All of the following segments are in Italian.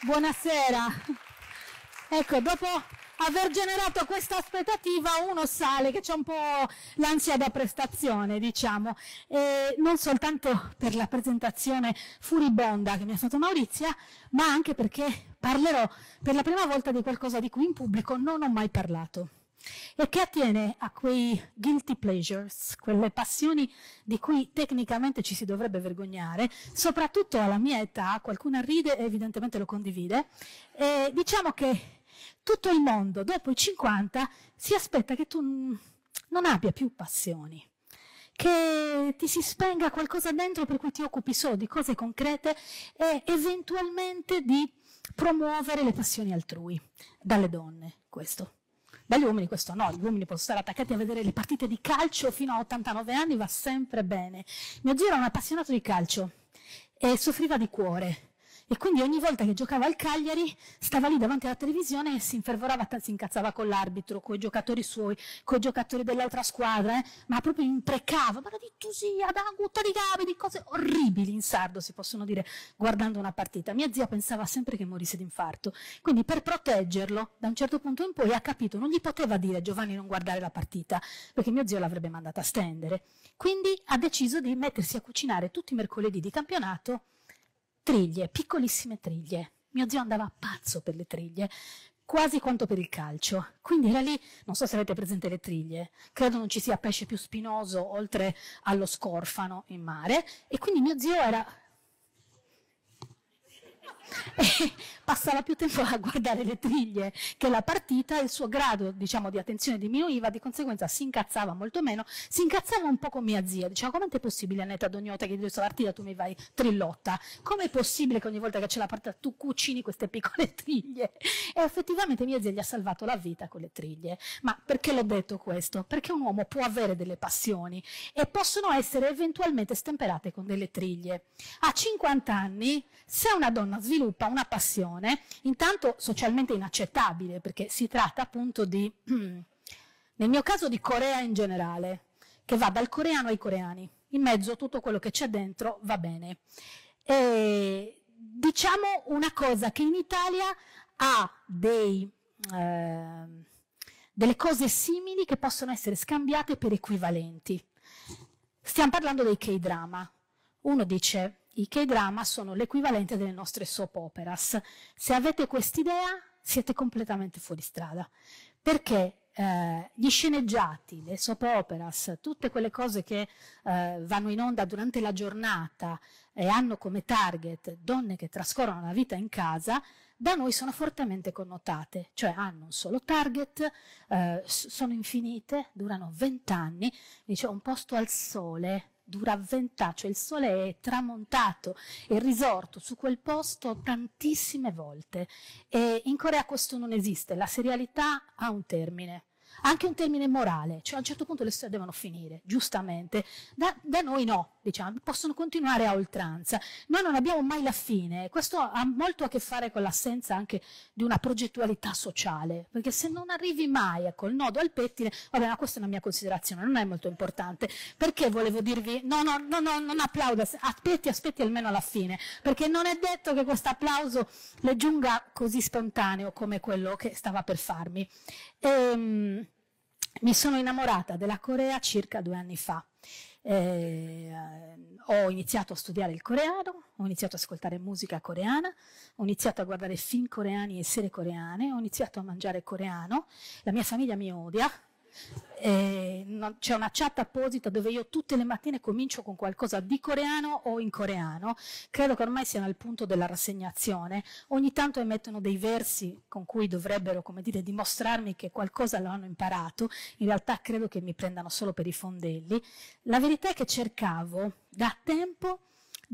Buonasera. Ecco, dopo aver generato questa aspettativa uno sale che c'è un po' l'ansia da prestazione, diciamo, e non soltanto per la presentazione furibonda che mi ha fatto Maurizia, ma anche perché parlerò per la prima volta di qualcosa di cui in pubblico non ho mai parlato e che attiene a quei guilty pleasures, quelle passioni di cui tecnicamente ci si dovrebbe vergognare, soprattutto alla mia età, qualcuno ride e evidentemente lo condivide, e diciamo che tutto il mondo dopo i 50 si aspetta che tu non abbia più passioni che ti si spenga qualcosa dentro per cui ti occupi solo di cose concrete e eventualmente di promuovere le passioni altrui, dalle donne, questo gli uomini questo no, gli uomini possono stare attaccati a vedere le partite di calcio fino a 89 anni, va sempre bene. Mio zio era un appassionato di calcio e soffriva di cuore e quindi ogni volta che giocava al Cagliari stava lì davanti alla televisione e si infervorava, si incazzava con l'arbitro, con i giocatori suoi, con i giocatori dell'altra squadra, eh? ma proprio imprecava, ma di tusia, da gutta di gabe, di cose orribili in sardo si possono dire guardando una partita. Mia zia pensava sempre che morisse d'infarto, quindi per proteggerlo da un certo punto in poi ha capito, non gli poteva dire Giovanni non guardare la partita, perché mio zio l'avrebbe mandata a stendere. Quindi ha deciso di mettersi a cucinare tutti i mercoledì di campionato Triglie, piccolissime triglie. Mio zio andava pazzo per le triglie, quasi quanto per il calcio. Quindi era lì, non so se avete presente le triglie, credo non ci sia pesce più spinoso oltre allo scorfano in mare. E quindi mio zio era e passava più tempo a guardare le triglie che la partita e il suo grado diciamo, di attenzione diminuiva, di conseguenza si incazzava molto meno, si incazzava un po' con mia zia, diceva com'è possibile netta dognota che di questa partita tu mi vai trillotta, com'è possibile che ogni volta che c'è la partita tu cucini queste piccole triglie e effettivamente mia zia gli ha salvato la vita con le triglie, ma perché l'ho detto questo? Perché un uomo può avere delle passioni e possono essere eventualmente stemperate con delle triglie. A 50 anni se una donna sviluppa sviluppa una passione, intanto socialmente inaccettabile, perché si tratta appunto di, nel mio caso, di Corea in generale, che va dal coreano ai coreani. In mezzo tutto quello che c'è dentro va bene. E diciamo una cosa che in Italia ha dei, eh, delle cose simili che possono essere scambiate per equivalenti. Stiamo parlando dei K-drama. Uno dice, i K-drama sono l'equivalente delle nostre soap operas. Se avete quest'idea, siete completamente fuori strada, perché eh, gli sceneggiati, le soap operas, tutte quelle cose che eh, vanno in onda durante la giornata e hanno come target donne che trascorrono la vita in casa, da noi sono fortemente connotate, cioè hanno un solo target, eh, sono infinite, durano vent'anni, dice un posto al sole, dura vent'anni, cioè il sole è tramontato, è risorto su quel posto tantissime volte. E in Corea questo non esiste, la serialità ha un termine anche un termine morale, cioè a un certo punto le storie devono finire, giustamente. Da, da noi no, diciamo, possono continuare a oltranza. Noi non abbiamo mai la fine, questo ha molto a che fare con l'assenza anche di una progettualità sociale, perché se non arrivi mai col nodo al pettine, vabbè, ma questa è una mia considerazione, non è molto importante, perché volevo dirvi, no, no, no, no non applauda, aspetti, aspetti almeno alla fine, perché non è detto che questo applauso le giunga così spontaneo come quello che stava per farmi. Ehm, mi sono innamorata della Corea circa due anni fa. Eh, ho iniziato a studiare il coreano, ho iniziato ad ascoltare musica coreana, ho iniziato a guardare film coreani e serie coreane, ho iniziato a mangiare coreano, la mia famiglia mi odia, eh, c'è una chat apposita dove io tutte le mattine comincio con qualcosa di coreano o in coreano. Credo che ormai siano al punto della rassegnazione. Ogni tanto emettono dei versi con cui dovrebbero, come dire, dimostrarmi che qualcosa lo hanno imparato. In realtà credo che mi prendano solo per i fondelli. La verità è che cercavo da tempo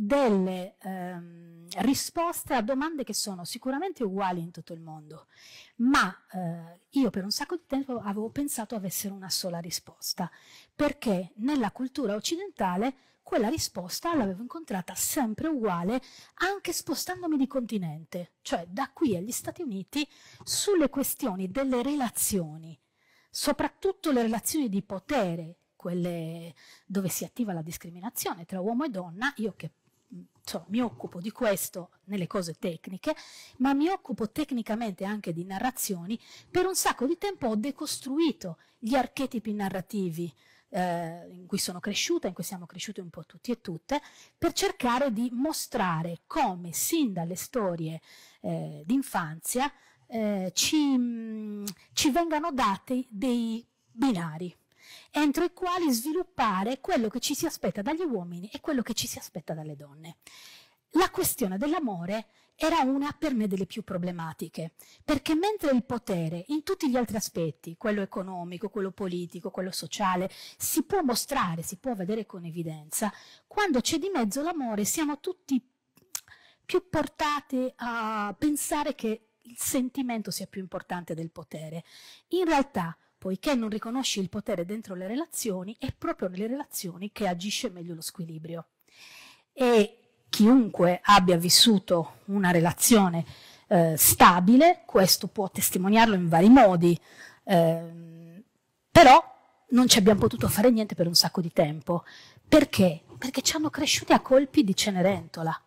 delle ehm, risposte a domande che sono sicuramente uguali in tutto il mondo, ma eh, io per un sacco di tempo avevo pensato avessero una sola risposta, perché nella cultura occidentale quella risposta l'avevo incontrata sempre uguale anche spostandomi di continente, cioè da qui agli Stati Uniti sulle questioni delle relazioni, soprattutto le relazioni di potere quelle dove si attiva la discriminazione tra uomo e donna, io che cioè, mi occupo di questo nelle cose tecniche, ma mi occupo tecnicamente anche di narrazioni, per un sacco di tempo ho decostruito gli archetipi narrativi eh, in cui sono cresciuta, in cui siamo cresciuti un po' tutti e tutte, per cercare di mostrare come sin dalle storie eh, d'infanzia eh, ci, mh, mm, ci vengano dati dei binari entro i quali sviluppare quello che ci si aspetta dagli uomini e quello che ci si aspetta dalle donne. La questione dell'amore era una per me delle più problematiche, perché mentre il potere in tutti gli altri aspetti, quello economico, quello politico, quello sociale, si può mostrare, si può vedere con evidenza, quando c'è di mezzo l'amore siamo tutti più portati a pensare che il sentimento sia più importante del potere. In realtà poiché non riconosci il potere dentro le relazioni, è proprio nelle relazioni che agisce meglio lo squilibrio. E chiunque abbia vissuto una relazione eh, stabile, questo può testimoniarlo in vari modi, eh, però non ci abbiamo potuto fare niente per un sacco di tempo. Perché? Perché ci hanno cresciuti a colpi di Cenerentola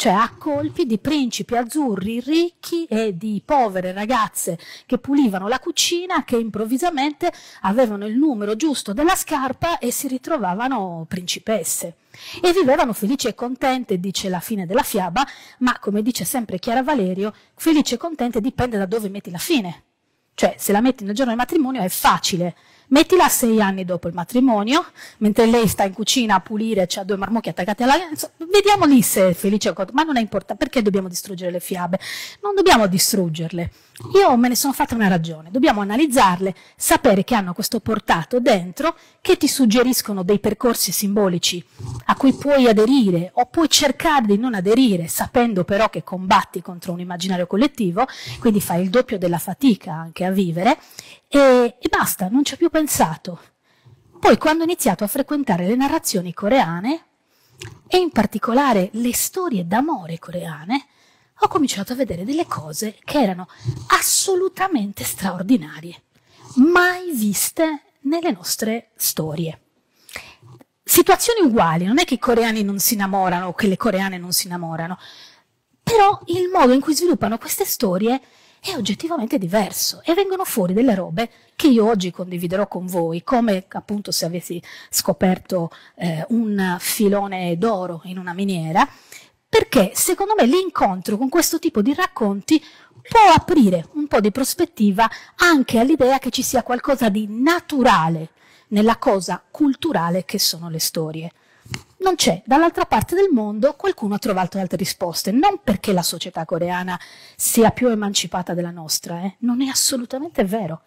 cioè a colpi di principi azzurri ricchi e di povere ragazze che pulivano la cucina che improvvisamente avevano il numero giusto della scarpa e si ritrovavano principesse. E vivevano felici e contente, dice la fine della fiaba, ma come dice sempre Chiara Valerio, felice e contente dipende da dove metti la fine. Cioè, se la metti nel giorno del matrimonio è facile, mettila sei anni dopo il matrimonio, mentre lei sta in cucina a pulire, c'ha due marmocchi attaccati alla... Vediamo lì se è felice o cosa, ma non è importante, perché dobbiamo distruggere le fiabe? Non dobbiamo distruggerle. Io me ne sono fatta una ragione, dobbiamo analizzarle, sapere che hanno questo portato dentro, che ti suggeriscono dei percorsi simbolici a cui puoi aderire o puoi cercare di non aderire, sapendo però che combatti contro un immaginario collettivo, quindi fai il doppio della fatica anche a vivere, e, e basta, non ci ho più pensato. Poi quando ho iniziato a frequentare le narrazioni coreane e in particolare le storie d'amore coreane, ho cominciato a vedere delle cose che erano assolutamente straordinarie, mai viste nelle nostre storie. Situazioni uguali, non è che i coreani non si innamorano o che le coreane non si innamorano, però il modo in cui sviluppano queste storie è oggettivamente diverso e vengono fuori delle robe che io oggi condividerò con voi, come appunto se avessi scoperto eh, un filone d'oro in una miniera, perché secondo me l'incontro con questo tipo di racconti può aprire un po' di prospettiva anche all'idea che ci sia qualcosa di naturale nella cosa culturale che sono le storie non c'è, dall'altra parte del mondo qualcuno ha trovato altre risposte, non perché la società coreana sia più emancipata della nostra, eh? non è assolutamente vero.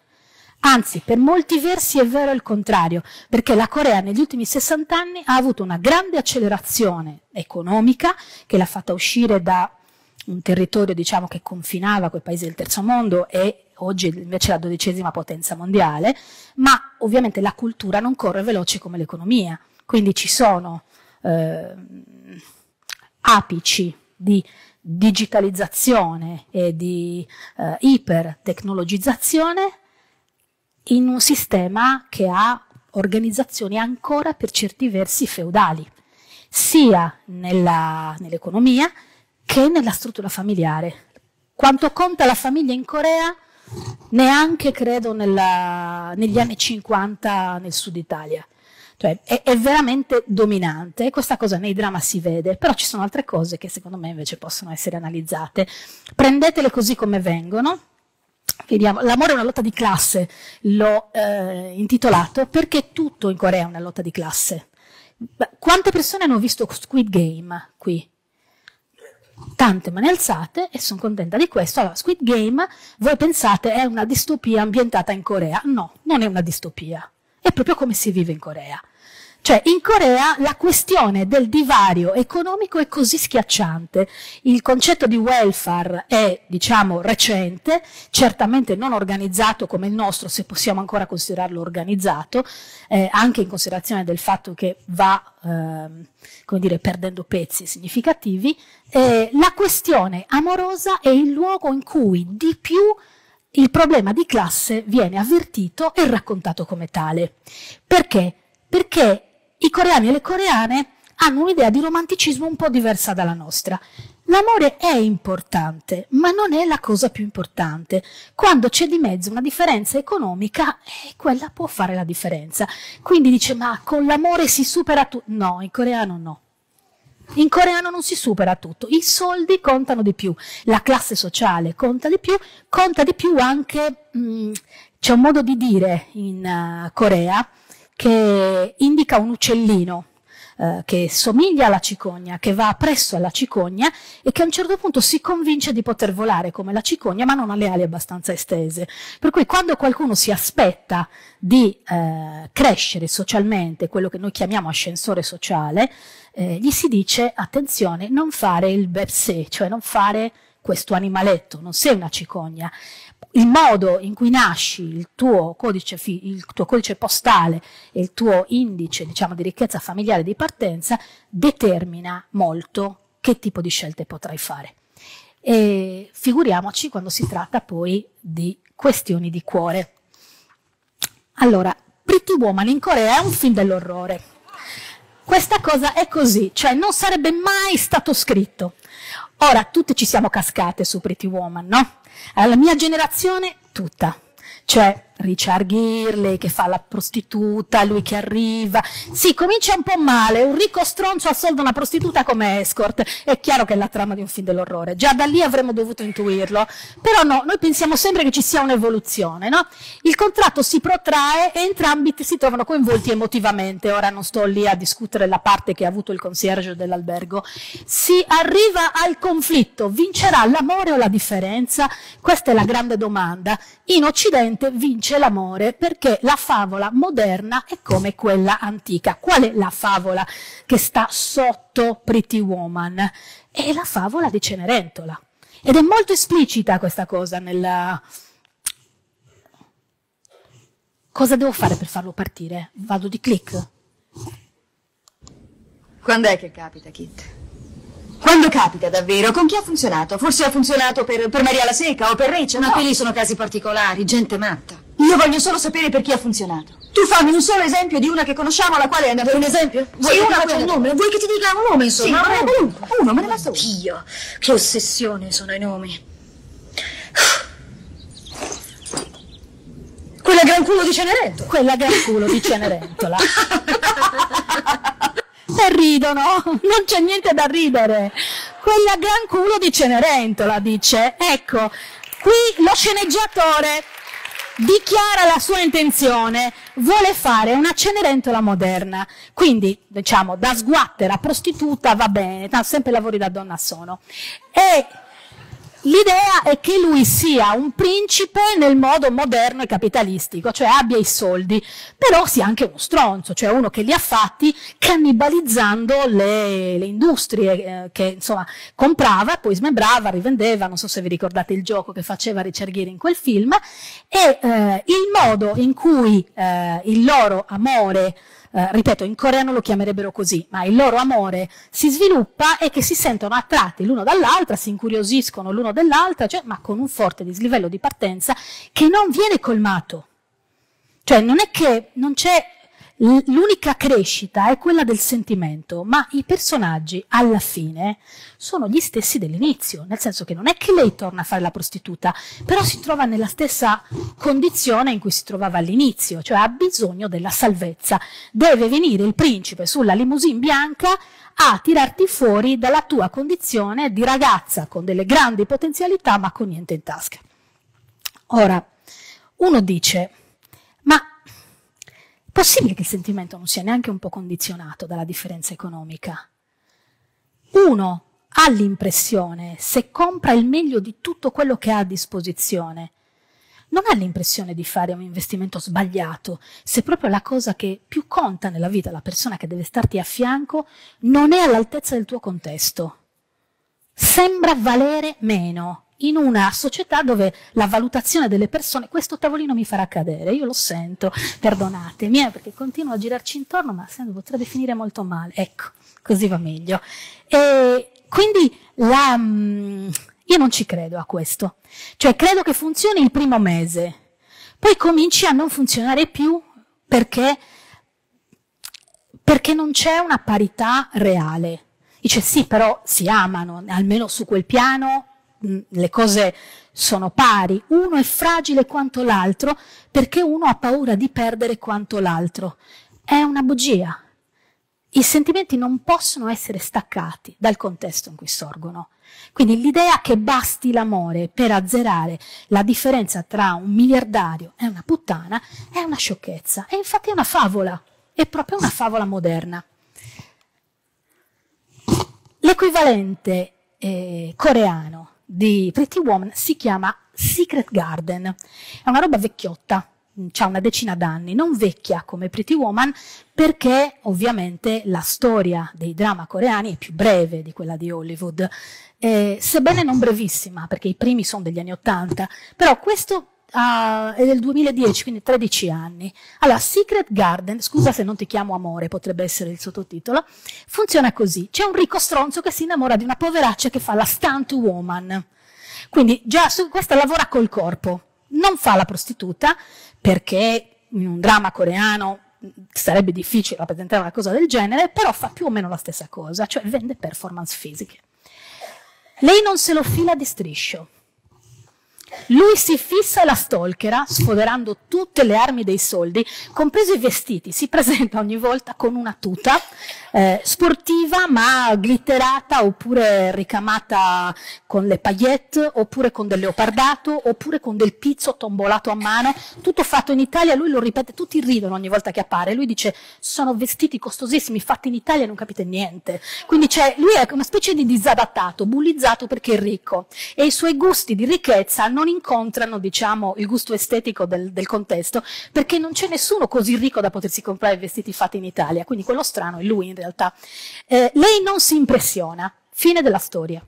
Anzi, per molti versi è vero il contrario, perché la Corea negli ultimi 60 anni ha avuto una grande accelerazione economica che l'ha fatta uscire da un territorio diciamo, che confinava con i paesi del terzo mondo e oggi invece è la dodicesima potenza mondiale, ma ovviamente la cultura non corre veloce come l'economia, quindi ci sono eh, apici di digitalizzazione e di eh, ipertecnologizzazione in un sistema che ha organizzazioni ancora per certi versi feudali, sia nell'economia che nella struttura familiare. Quanto conta la famiglia in Corea? Neanche credo nella, negli anni 50 nel sud Italia. Cioè, è, è, veramente dominante questa cosa nei drama si vede, però ci sono altre cose che secondo me invece possono essere analizzate. Prendetele così come vengono. Vediamo. L'amore è una lotta di classe, l'ho eh, intitolato perché tutto in Corea è una lotta di classe. Quante persone hanno visto Squid Game qui? tante mani alzate e sono contenta di questo. Allora, Squid Game, voi pensate è una distopia ambientata in Corea? No, non è una distopia. È proprio come si vive in Corea. Cioè, in Corea la questione del divario economico è così schiacciante. Il concetto di welfare è, diciamo, recente, certamente non organizzato come il nostro, se possiamo ancora considerarlo organizzato, eh, anche in considerazione del fatto che va, ehm, come dire, perdendo pezzi significativi. Eh, la questione amorosa è il luogo in cui di più il problema di classe viene avvertito e raccontato come tale. Perché? Perché i coreani e le coreane hanno un'idea di romanticismo un po' diversa dalla nostra. L'amore è importante, ma non è la cosa più importante. Quando c'è di mezzo una differenza economica, eh, quella può fare la differenza. Quindi dice, ma con l'amore si supera tutto. No, in coreano no. In coreano non si supera tutto, i soldi contano di più, la classe sociale conta di più, conta di più anche, mm, c'è un modo di dire in uh, Corea che indica un uccellino, eh, che somiglia alla cicogna, che va presso alla cicogna e che a un certo punto si convince di poter volare come la cicogna ma non ha le ali abbastanza estese. Per cui quando qualcuno si aspetta di eh, crescere socialmente, quello che noi chiamiamo ascensore sociale, eh, gli si dice attenzione non fare il bepsè, cioè non fare questo animaletto, non sei una cicogna il modo in cui nasci, il tuo codice, il tuo codice postale e il tuo indice diciamo, di ricchezza familiare di partenza determina molto che tipo di scelte potrai fare. E figuriamoci quando si tratta poi di questioni di cuore. Allora, Pretty Woman in Corea è un film dell'orrore. Questa cosa è così, cioè non sarebbe mai stato scritto. Ora, tutte ci siamo cascate su Pretty Woman, no? Alla mia generazione, tutta. Cioè, Richard Ghirley che fa la prostituta, lui che arriva. Sì, comincia un po' male, un ricco stronzo assolda una prostituta come escort. È chiaro che è la trama di un film dell'orrore. Già da lì avremmo dovuto intuirlo. Però no, noi pensiamo sempre che ci sia un'evoluzione, no? Il contratto si protrae e entrambi si trovano coinvolti emotivamente. Ora non sto lì a discutere la parte che ha avuto il concierge dell'albergo. Si arriva al conflitto, vincerà l'amore o la differenza? Questa è la grande domanda. In Occidente vince vince l'amore perché la favola moderna è come quella antica. Qual è la favola che sta sotto Pretty Woman? È la favola di Cenerentola. Ed è molto esplicita questa cosa nella... Cosa devo fare per farlo partire? Vado di click? Quando è che capita, Kit? Quando capita davvero? Con chi ha funzionato? Forse ha funzionato per, per Maria la Seca o per Rachel? Ma no. quelli sono casi particolari, gente matta. Io voglio solo sapere per chi ha funzionato. Tu fammi un solo esempio di una che conosciamo alla quale è andata. Un esempio? Vuoi sì, una faccia un nome? Vuoi che ti dica un nome, insomma? Sì, no, uno. uno, me ne basta uno. Dio, che ossessione sono i nomi. Quella gran culo di Cenerentola. Quella gran culo di Cenerentola. e ridono, non c'è niente da ridere. Quella gran culo di Cenerentola, dice. Ecco, qui lo sceneggiatore dichiara la sua intenzione, vuole fare una Cenerentola moderna. Quindi, diciamo, da sguattera, prostituta va bene, sempre lavori da donna sono. E L'idea è che lui sia un principe nel modo moderno e capitalistico, cioè abbia i soldi, però sia anche uno stronzo, cioè uno che li ha fatti cannibalizzando le, le industrie eh, che insomma comprava, poi smembrava, rivendeva, non so se vi ricordate il gioco che faceva Richard Gere in quel film, e eh, il modo in cui eh, il loro amore eh, ripeto, in coreano lo chiamerebbero così, ma il loro amore si sviluppa e che si sentono attratti l'uno dall'altra, si incuriosiscono l'uno dell'altra, cioè, ma con un forte dislivello di partenza che non viene colmato. Cioè non è che non c'è l'unica crescita è quella del sentimento, ma i personaggi alla fine sono gli stessi dell'inizio, nel senso che non è che lei torna a fare la prostituta, però si trova nella stessa condizione in cui si trovava all'inizio, cioè ha bisogno della salvezza. Deve venire il principe sulla limousine bianca a tirarti fuori dalla tua condizione di ragazza con delle grandi potenzialità ma con niente in tasca. Ora, uno dice Possibile che il sentimento non sia neanche un po' condizionato dalla differenza economica? Uno ha l'impressione, se compra il meglio di tutto quello che ha a disposizione, non ha l'impressione di fare un investimento sbagliato, se proprio la cosa che più conta nella vita, la persona che deve starti a fianco, non è all'altezza del tuo contesto. Sembra valere meno in una società dove la valutazione delle persone, questo tavolino mi farà cadere, io lo sento, perdonatemi, eh, perché continuo a girarci intorno, ma se potrei definire molto male, ecco, così va meglio. E quindi la, mm, io non ci credo a questo, cioè credo che funzioni il primo mese, poi cominci a non funzionare più perché, perché non c'è una parità reale. Dice sì, però si amano, almeno su quel piano Mm, le cose sono pari, uno è fragile quanto l'altro perché uno ha paura di perdere quanto l'altro. È una bugia. I sentimenti non possono essere staccati dal contesto in cui sorgono. Quindi l'idea che basti l'amore per azzerare la differenza tra un miliardario e una puttana è una sciocchezza. E infatti è una favola, è proprio una favola moderna. L'equivalente eh, coreano di Pretty Woman si chiama Secret Garden. È una roba vecchiotta, ha una decina d'anni, non vecchia come Pretty Woman, perché ovviamente la storia dei drama coreani è più breve di quella di Hollywood, eh, sebbene non brevissima, perché i primi sono degli anni Ottanta, però questo uh, è del 2010, quindi 13 anni. Allora, Secret Garden, scusa se non ti chiamo amore, potrebbe essere il sottotitolo, funziona così. C'è un ricco stronzo che si innamora di una poveraccia che fa la stunt woman. Quindi già su, questa lavora col corpo, non fa la prostituta perché in un dramma coreano sarebbe difficile rappresentare una cosa del genere, però fa più o meno la stessa cosa, cioè vende performance fisiche. Lei non se lo fila di striscio, lui si fissa la stalkera, sfoderando tutte le armi dei soldi, compreso i vestiti. Si presenta ogni volta con una tuta eh, sportiva ma glitterata oppure ricamata con le paillette, oppure con del leopardato, oppure con del pizzo tombolato a mano. Tutto fatto in Italia, lui lo ripete, tutti ridono ogni volta che appare. Lui dice sono vestiti costosissimi, fatti in Italia non capite niente. Quindi cioè, lui è una specie di disadattato, bullizzato perché è ricco e i suoi gusti di ricchezza non non incontrano diciamo, il gusto estetico del, del contesto, perché non c'è nessuno così ricco da potersi comprare vestiti fatti in Italia, quindi quello strano è lui in realtà. Eh, lei non si impressiona, fine della storia.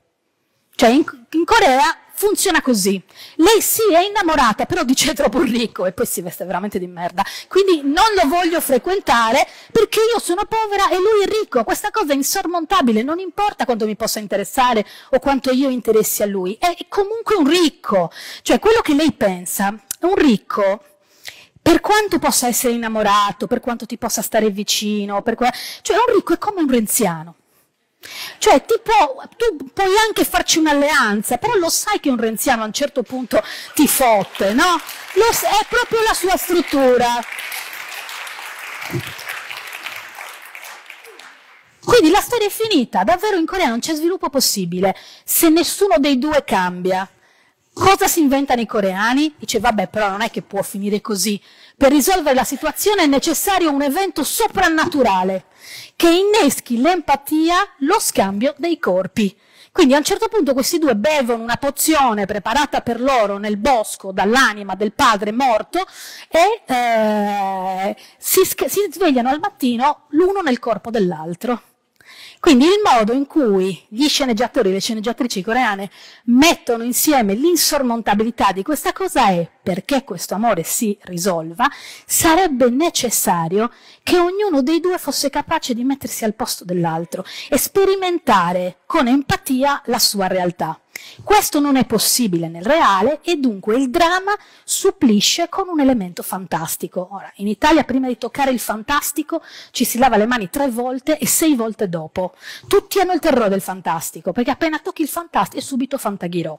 Cioè in, in Corea funziona così. Lei sì è innamorata, però dice è troppo ricco e poi si veste veramente di merda. Quindi non lo voglio frequentare perché io sono povera e lui è ricco. Questa cosa è insormontabile, non importa quanto mi possa interessare o quanto io interessi a lui. È comunque un ricco. Cioè quello che lei pensa, un ricco per quanto possa essere innamorato, per quanto ti possa stare vicino, per qua... cioè un ricco è come un renziano. Cioè, ti tu puoi anche farci un'alleanza, però lo sai che un renziano a un certo punto ti fotte, no? Lo, è proprio la sua struttura. Quindi la storia è finita, davvero in Corea non c'è sviluppo possibile se nessuno dei due cambia. Cosa si inventano i coreani? Dice, vabbè, però non è che può finire così. Per risolvere la situazione è necessario un evento soprannaturale che inneschi l'empatia, lo scambio dei corpi. Quindi a un certo punto questi due bevono una pozione preparata per loro nel bosco dall'anima del padre morto e eh, si, si svegliano al mattino l'uno nel corpo dell'altro. Quindi il modo in cui gli sceneggiatori e le sceneggiatrici coreane mettono insieme l'insormontabilità di questa cosa è, perché questo amore si risolva, sarebbe necessario che ognuno dei due fosse capace di mettersi al posto dell'altro e sperimentare con empatia la sua realtà. Questo non è possibile nel reale e dunque il dramma supplisce con un elemento fantastico. Ora, in Italia prima di toccare il fantastico ci si lava le mani tre volte e sei volte dopo. Tutti hanno il terrore del fantastico, perché appena tocchi il fantastico è subito fantaghirò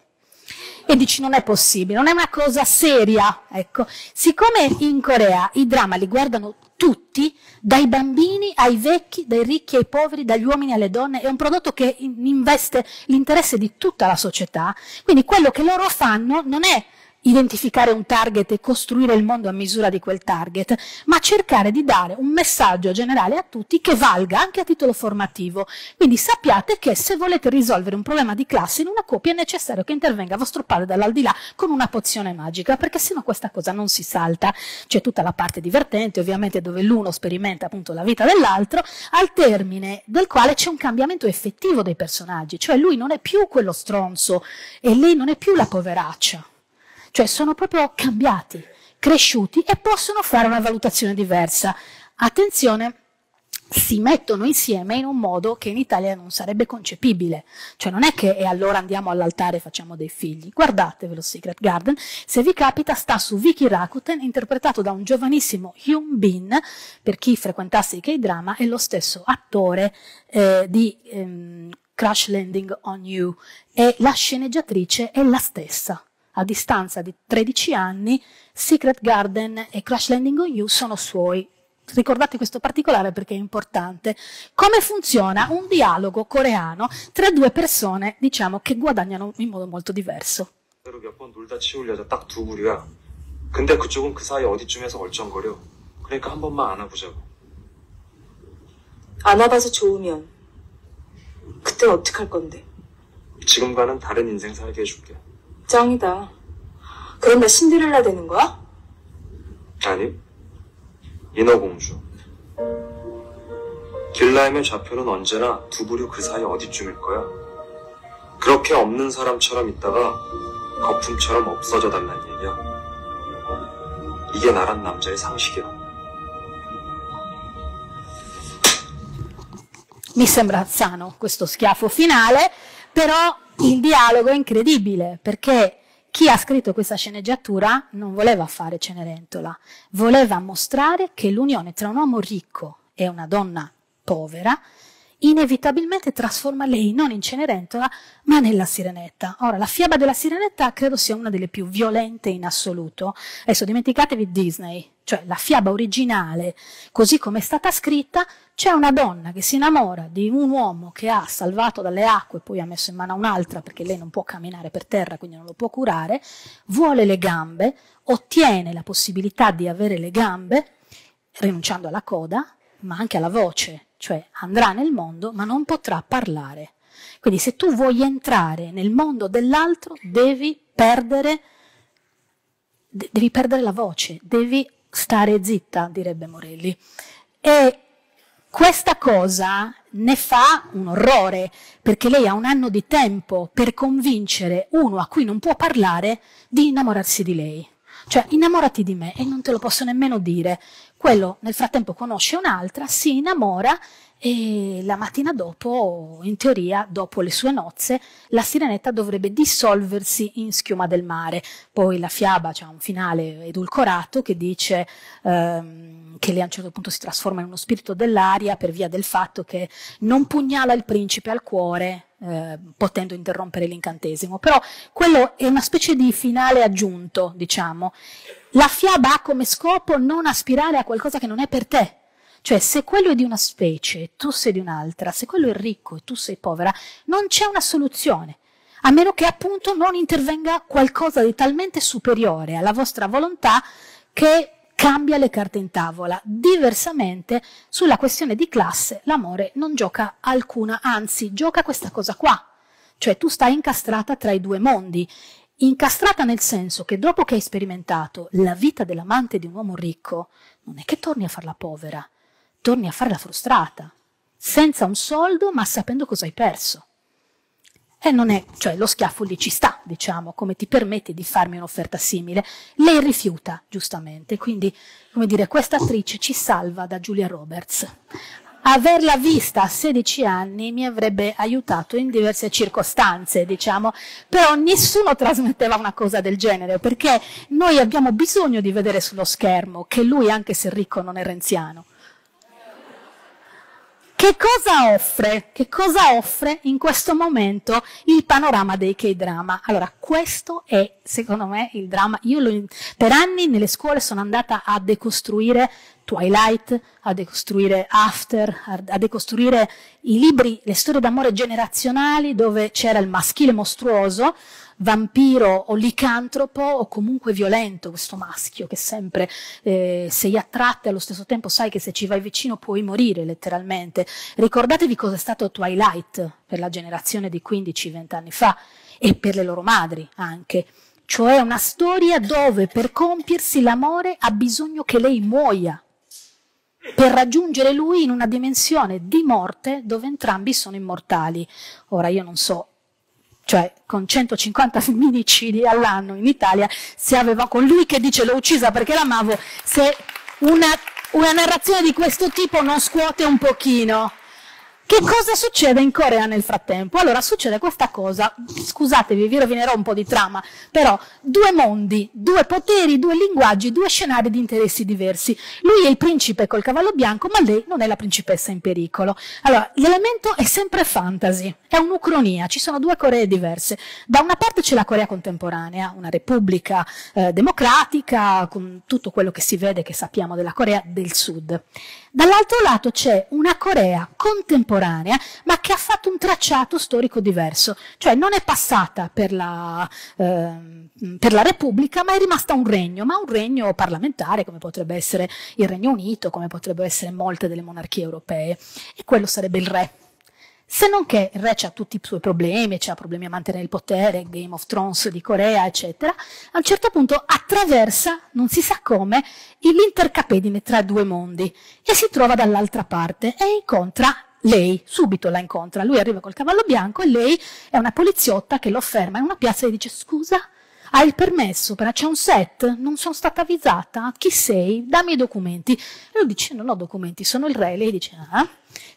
e dici non è possibile, non è una cosa seria. Ecco, siccome in Corea i dramma li guardano tutti, dai bambini ai vecchi, dai ricchi ai poveri, dagli uomini alle donne, è un prodotto che investe l'interesse di tutta la società, quindi quello che loro fanno non è identificare un target e costruire il mondo a misura di quel target, ma cercare di dare un messaggio generale a tutti che valga anche a titolo formativo. Quindi sappiate che se volete risolvere un problema di classe in una coppia è necessario che intervenga vostro padre dall'aldilà con una pozione magica, perché sennò questa cosa non si salta. C'è tutta la parte divertente, ovviamente, dove l'uno sperimenta appunto la vita dell'altro, al termine del quale c'è un cambiamento effettivo dei personaggi, cioè lui non è più quello stronzo e lei non è più la poveraccia cioè sono proprio cambiati, cresciuti e possono fare una valutazione diversa. Attenzione, si mettono insieme in un modo che in Italia non sarebbe concepibile. Cioè non è che e allora andiamo all'altare e facciamo dei figli. Guardatevelo Secret Garden, se vi capita sta su Vicky Rakuten interpretato da un giovanissimo Hyun Bin, per chi frequentasse i K-drama, è lo stesso attore eh, di ehm, Crash Landing on You e la sceneggiatrice è la stessa a distanza di 13 anni, Secret Garden e Crash Landing on You sono suoi. Ricordate questo particolare perché è importante. Come funziona un dialogo coreano tra due persone, diciamo, che guadagnano in modo molto diverso. 근데 그쪽은 그 사이 어디쯤에서 얼쩡거려. 그러니까 한 번만 안아보자고. 안아봐서 좋으면 그때 어떡할 건데? 지금과는 다른 인생 살게 해줄게. 짱이다. 그럼 나 신데렐라 되는 거야? 아니, 인어공주. 길라임의 좌표는 언제나 두 부류 그 사이 어디쯤일 거야. 그렇게 없는 사람처럼 있다가 거품처럼 없어져 달란 얘기야. 이게 나란 남자의 상식이야. Mi sembra sano questo schiaffo finale, però il dialogo è incredibile perché chi ha scritto questa sceneggiatura non voleva fare Cenerentola, voleva mostrare che l'unione tra un uomo ricco e una donna povera inevitabilmente trasforma lei non in Cenerentola, ma nella Sirenetta. Ora, la fiaba della Sirenetta credo sia una delle più violente in assoluto. Adesso dimenticatevi Disney, cioè la fiaba originale, così come è stata scritta, c'è una donna che si innamora di un uomo che ha salvato dalle acque, poi ha messo in mano un'altra perché lei non può camminare per terra, quindi non lo può curare, vuole le gambe, ottiene la possibilità di avere le gambe, rinunciando alla coda, ma anche alla voce, cioè andrà nel mondo ma non potrà parlare. Quindi se tu vuoi entrare nel mondo dell'altro devi perdere, devi perdere la voce, devi stare zitta, direbbe Morelli. E questa cosa ne fa un orrore, perché lei ha un anno di tempo per convincere uno a cui non può parlare di innamorarsi di lei. Cioè, innamorati di me e non te lo posso nemmeno dire. Quello nel frattempo conosce un'altra, si innamora e la mattina dopo, in teoria, dopo le sue nozze, la sirenetta dovrebbe dissolversi in schiuma del mare. Poi la fiaba c'è un finale edulcorato che dice ehm, che lei a un certo punto si trasforma in uno spirito dell'aria per via del fatto che non pugnala il principe al cuore, eh, potendo interrompere l'incantesimo. Però quello è una specie di finale aggiunto, diciamo. La fiaba ha come scopo non aspirare a qualcosa che non è per te. Cioè, se quello è di una specie e tu sei di un'altra, se quello è ricco e tu sei povera, non c'è una soluzione. A meno che appunto non intervenga qualcosa di talmente superiore alla vostra volontà che cambia le carte in tavola. Diversamente, sulla questione di classe, l'amore non gioca alcuna, anzi, gioca questa cosa qua. Cioè, tu stai incastrata tra i due mondi incastrata nel senso che dopo che hai sperimentato la vita dell'amante di un uomo ricco, non è che torni a farla povera, torni a fare la frustrata, senza un soldo ma sapendo cosa hai perso. E eh, non è, cioè lo schiaffo lì ci sta, diciamo, come ti permette di farmi un'offerta simile. Lei rifiuta, giustamente, quindi, come dire, questa attrice ci salva da Julia Roberts. Averla vista a 16 anni mi avrebbe aiutato in diverse circostanze, diciamo, però nessuno trasmetteva una cosa del genere, perché noi abbiamo bisogno di vedere sullo schermo che lui, anche se ricco, non è renziano. Che cosa offre? Che cosa offre in questo momento il panorama dei K-drama? Allora, questo è, secondo me, il dramma. Io lo, per anni nelle scuole sono andata a decostruire Twilight, a decostruire After, a decostruire i libri, le storie d'amore generazionali dove c'era il maschile mostruoso, vampiro o licantropo o comunque violento, questo maschio che sempre eh, sei attratto e allo stesso tempo sai che se ci vai vicino puoi morire letteralmente. Ricordatevi cosa è stato Twilight per la generazione di 15-20 anni fa e per le loro madri anche cioè una storia dove per compiersi l'amore ha bisogno che lei muoia, per raggiungere lui in una dimensione di morte dove entrambi sono immortali. Ora io non so cioè con 150 femminicidi all'anno in Italia, se aveva con lui che dice l'ho uccisa perché l'amavo, se una, una narrazione di questo tipo non scuote un pochino che cosa succede in Corea nel frattempo? Allora succede questa cosa, scusatevi, vi rovinerò un po' di trama, però due mondi, due poteri, due linguaggi, due scenari di interessi diversi. Lui è il principe col cavallo bianco, ma lei non è la principessa in pericolo. Allora, l'elemento è sempre fantasy, è un'ucronia, ci sono due Coree diverse. Da una parte c'è la Corea contemporanea, una repubblica eh, democratica, con tutto quello che si vede, che sappiamo della Corea del Sud. Dall'altro lato c'è una Corea contemporanea, ma che ha fatto un tracciato storico diverso, cioè non è passata per la, eh, per la Repubblica, ma è rimasta un regno, ma un regno parlamentare, come potrebbe essere il Regno Unito, come potrebbero essere molte delle monarchie europee, e quello sarebbe il re. Se non che il re ha tutti i suoi problemi, ha problemi a mantenere il potere, Game of Thrones di Corea, eccetera, a un certo punto attraversa, non si sa come, l'intercapedine tra due mondi e si trova dall'altra parte e incontra lei, subito la incontra. Lui arriva col cavallo bianco e lei è una poliziotta che lo ferma in una piazza e dice scusa, hai il permesso, però c'è un set, non sono stata avvisata, chi sei? Dammi i documenti. E lui dice, non ho documenti, sono il re. Lei dice, ah,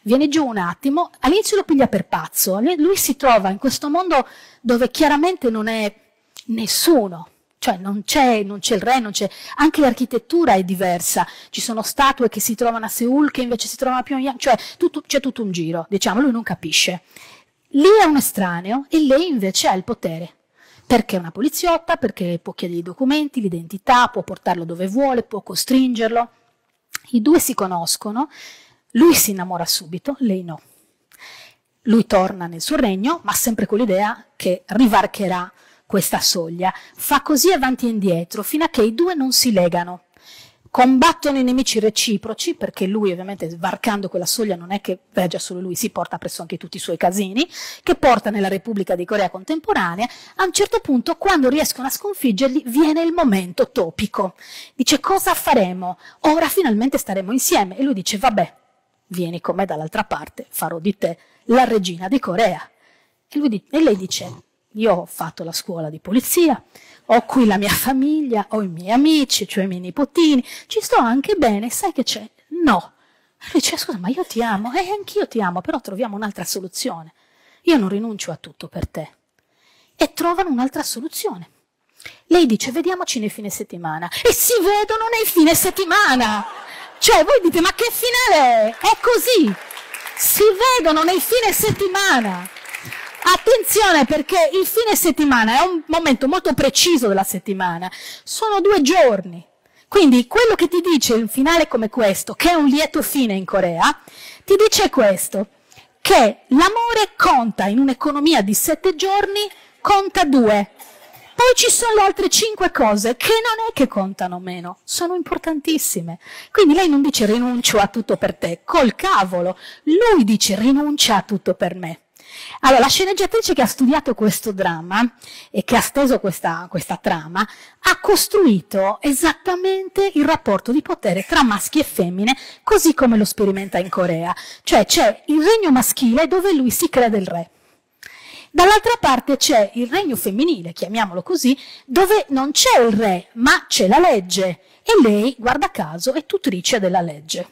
viene giù un attimo, all'inizio lo piglia per pazzo, lui si trova in questo mondo dove chiaramente non è nessuno, cioè non c'è, non c'è il re, non c'è, anche l'architettura è diversa, ci sono statue che si trovano a Seul che invece si trovano a Pyongyang, cioè tutto, c'è tutto un giro, diciamo, lui non capisce. Lì è un estraneo e lei invece ha il potere perché è una poliziotta, perché può chiedere i documenti, l'identità, può portarlo dove vuole, può costringerlo. I due si conoscono, lui si innamora subito, lei no. Lui torna nel suo regno, ma sempre con l'idea che rivarcherà questa soglia. Fa così avanti e indietro, fino a che i due non si legano combattono i nemici reciproci, perché lui ovviamente varcando quella soglia non è che veggia solo lui, si porta presso anche tutti i suoi casini, che porta nella Repubblica di Corea contemporanea, a un certo punto quando riescono a sconfiggerli viene il momento topico. Dice cosa faremo? Ora finalmente staremo insieme e lui dice vabbè, vieni con me dall'altra parte, farò di te la regina di Corea. e, dice, e lei dice io ho fatto la scuola di polizia, ho qui la mia famiglia, ho i miei amici, cioè i miei nipotini, ci sto anche bene, sai che c'è? No. E lui dice, scusa, ma io ti amo, e eh, anch'io ti amo, però troviamo un'altra soluzione. Io non rinuncio a tutto per te. E trovano un'altra soluzione. Lei dice, vediamoci nei fine settimana. E si vedono nei fine settimana! Cioè, voi dite, ma che finale è? È così! Si vedono nei fine settimana! Attenzione perché il fine settimana è un momento molto preciso della settimana, sono due giorni. Quindi quello che ti dice un finale come questo, che è un lieto fine in Corea, ti dice questo, che l'amore conta in un'economia di sette giorni, conta due. Poi ci sono altre cinque cose che non è che contano meno, sono importantissime. Quindi lei non dice rinuncio a tutto per te, col cavolo, lui dice rinuncia a tutto per me. Allora, la sceneggiatrice che ha studiato questo dramma e che ha steso questa, questa trama ha costruito esattamente il rapporto di potere tra maschi e femmine, così come lo sperimenta in Corea. Cioè c'è il regno maschile dove lui si crede il re. Dall'altra parte c'è il regno femminile, chiamiamolo così, dove non c'è il re, ma c'è la legge. E lei, guarda caso, è tutrice della legge.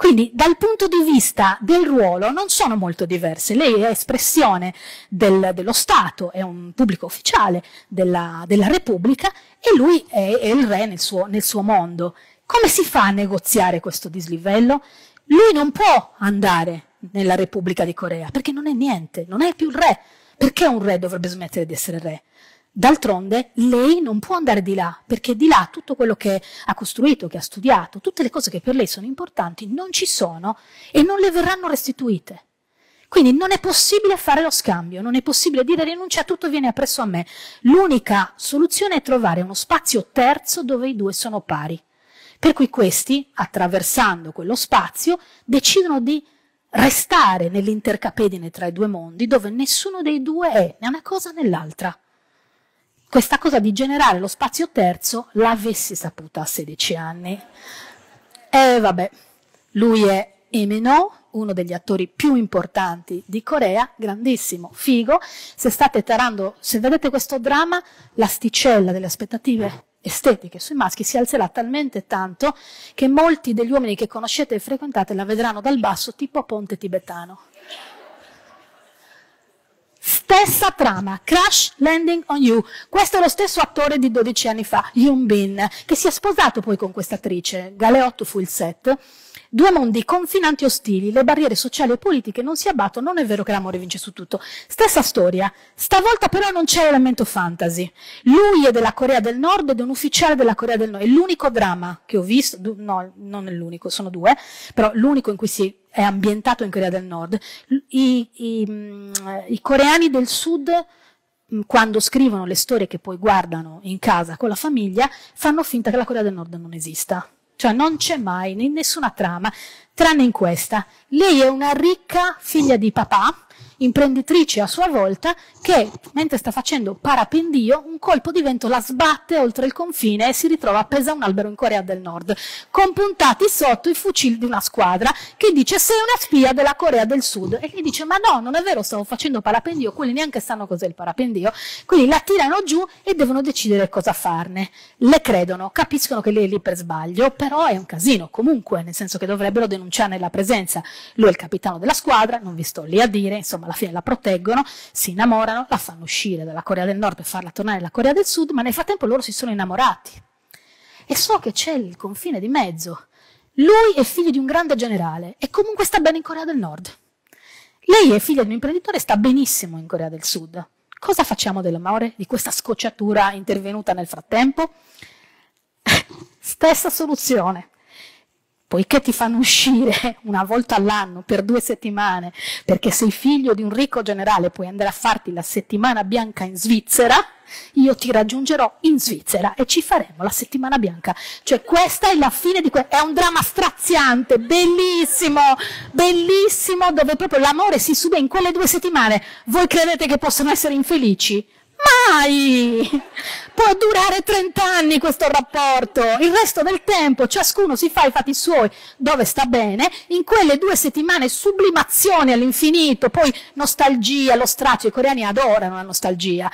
Quindi dal punto di vista del ruolo non sono molto diverse. Lei è espressione del, dello Stato, è un pubblico ufficiale della, della Repubblica e lui è, è il re nel suo, nel suo mondo. Come si fa a negoziare questo dislivello? Lui non può andare nella Repubblica di Corea perché non è niente, non è più il re. Perché un re dovrebbe smettere di essere re? D'altronde lei non può andare di là, perché di là tutto quello che ha costruito, che ha studiato, tutte le cose che per lei sono importanti non ci sono e non le verranno restituite. Quindi non è possibile fare lo scambio, non è possibile dire rinuncia tutto viene appresso a me. L'unica soluzione è trovare uno spazio terzo dove i due sono pari. Per cui questi, attraversando quello spazio, decidono di restare nell'intercapedine tra i due mondi dove nessuno dei due è né una cosa né l'altra questa cosa di generare lo spazio terzo l'avessi saputa a 16 anni. E vabbè, lui è Emeno, uno degli attori più importanti di Corea, grandissimo, figo. Se state tarando, se vedete questo dramma, l'asticella delle aspettative estetiche sui maschi si alzerà talmente tanto che molti degli uomini che conoscete e frequentate la vedranno dal basso tipo ponte tibetano stessa trama, Crash Landing on You. Questo è lo stesso attore di 12 anni fa, Yoon Bin, che si è sposato poi con questa attrice. Galeotto fu il set. Due mondi confinanti ostili, le barriere sociali e politiche non si abbattono, non è vero che l'amore vince su tutto. Stessa storia, stavolta però non c'è elemento fantasy. Lui è della Corea del Nord ed è un ufficiale della Corea del Nord, è l'unico dramma che ho visto, no, non è l'unico, sono due, però l'unico in cui si è ambientato in Corea del Nord. I, i, i coreani del Sud quando scrivono le storie che poi guardano in casa con la famiglia, fanno finta che la Corea del Nord non esista. Cioè non c'è mai in nessuna trama, tranne in questa. Lei è una ricca figlia di papà imprenditrice a sua volta che, mentre sta facendo parapendio, un colpo di vento la sbatte oltre il confine e si ritrova appesa a un albero in Corea del Nord, compuntati sotto i fucili di una squadra che dice sei una spia della Corea del Sud e gli dice ma no, non è vero, stavo facendo parapendio, quelli neanche sanno cos'è il parapendio, quindi la tirano giù e devono decidere cosa farne. Le credono, capiscono che lei è lì per sbaglio, però è un casino comunque, nel senso che dovrebbero denunciarne la presenza. Lui è il capitano della squadra, non vi sto lì a dire, insomma alla fine la proteggono, si innamorano, la fanno uscire dalla Corea del Nord per farla tornare alla Corea del Sud, ma nel frattempo loro si sono innamorati. E so che c'è il confine di mezzo. Lui è figlio di un grande generale e comunque sta bene in Corea del Nord. Lei è figlia di un imprenditore e sta benissimo in Corea del Sud. Cosa facciamo dell'amore, di questa scocciatura intervenuta nel frattempo? Stessa soluzione poiché ti fanno uscire una volta all'anno per due settimane, perché sei figlio di un ricco generale, puoi andare a farti la settimana bianca in Svizzera, io ti raggiungerò in Svizzera e ci faremo la settimana bianca. Cioè questa è la fine di questo, è un dramma straziante, bellissimo, bellissimo, dove proprio l'amore si suda in quelle due settimane. Voi credete che possano essere infelici? Mai! Può durare 30 anni questo rapporto, il resto del tempo ciascuno si fa i fatti suoi dove sta bene, in quelle due settimane sublimazione all'infinito, poi nostalgia, lo straccio, i coreani adorano la nostalgia,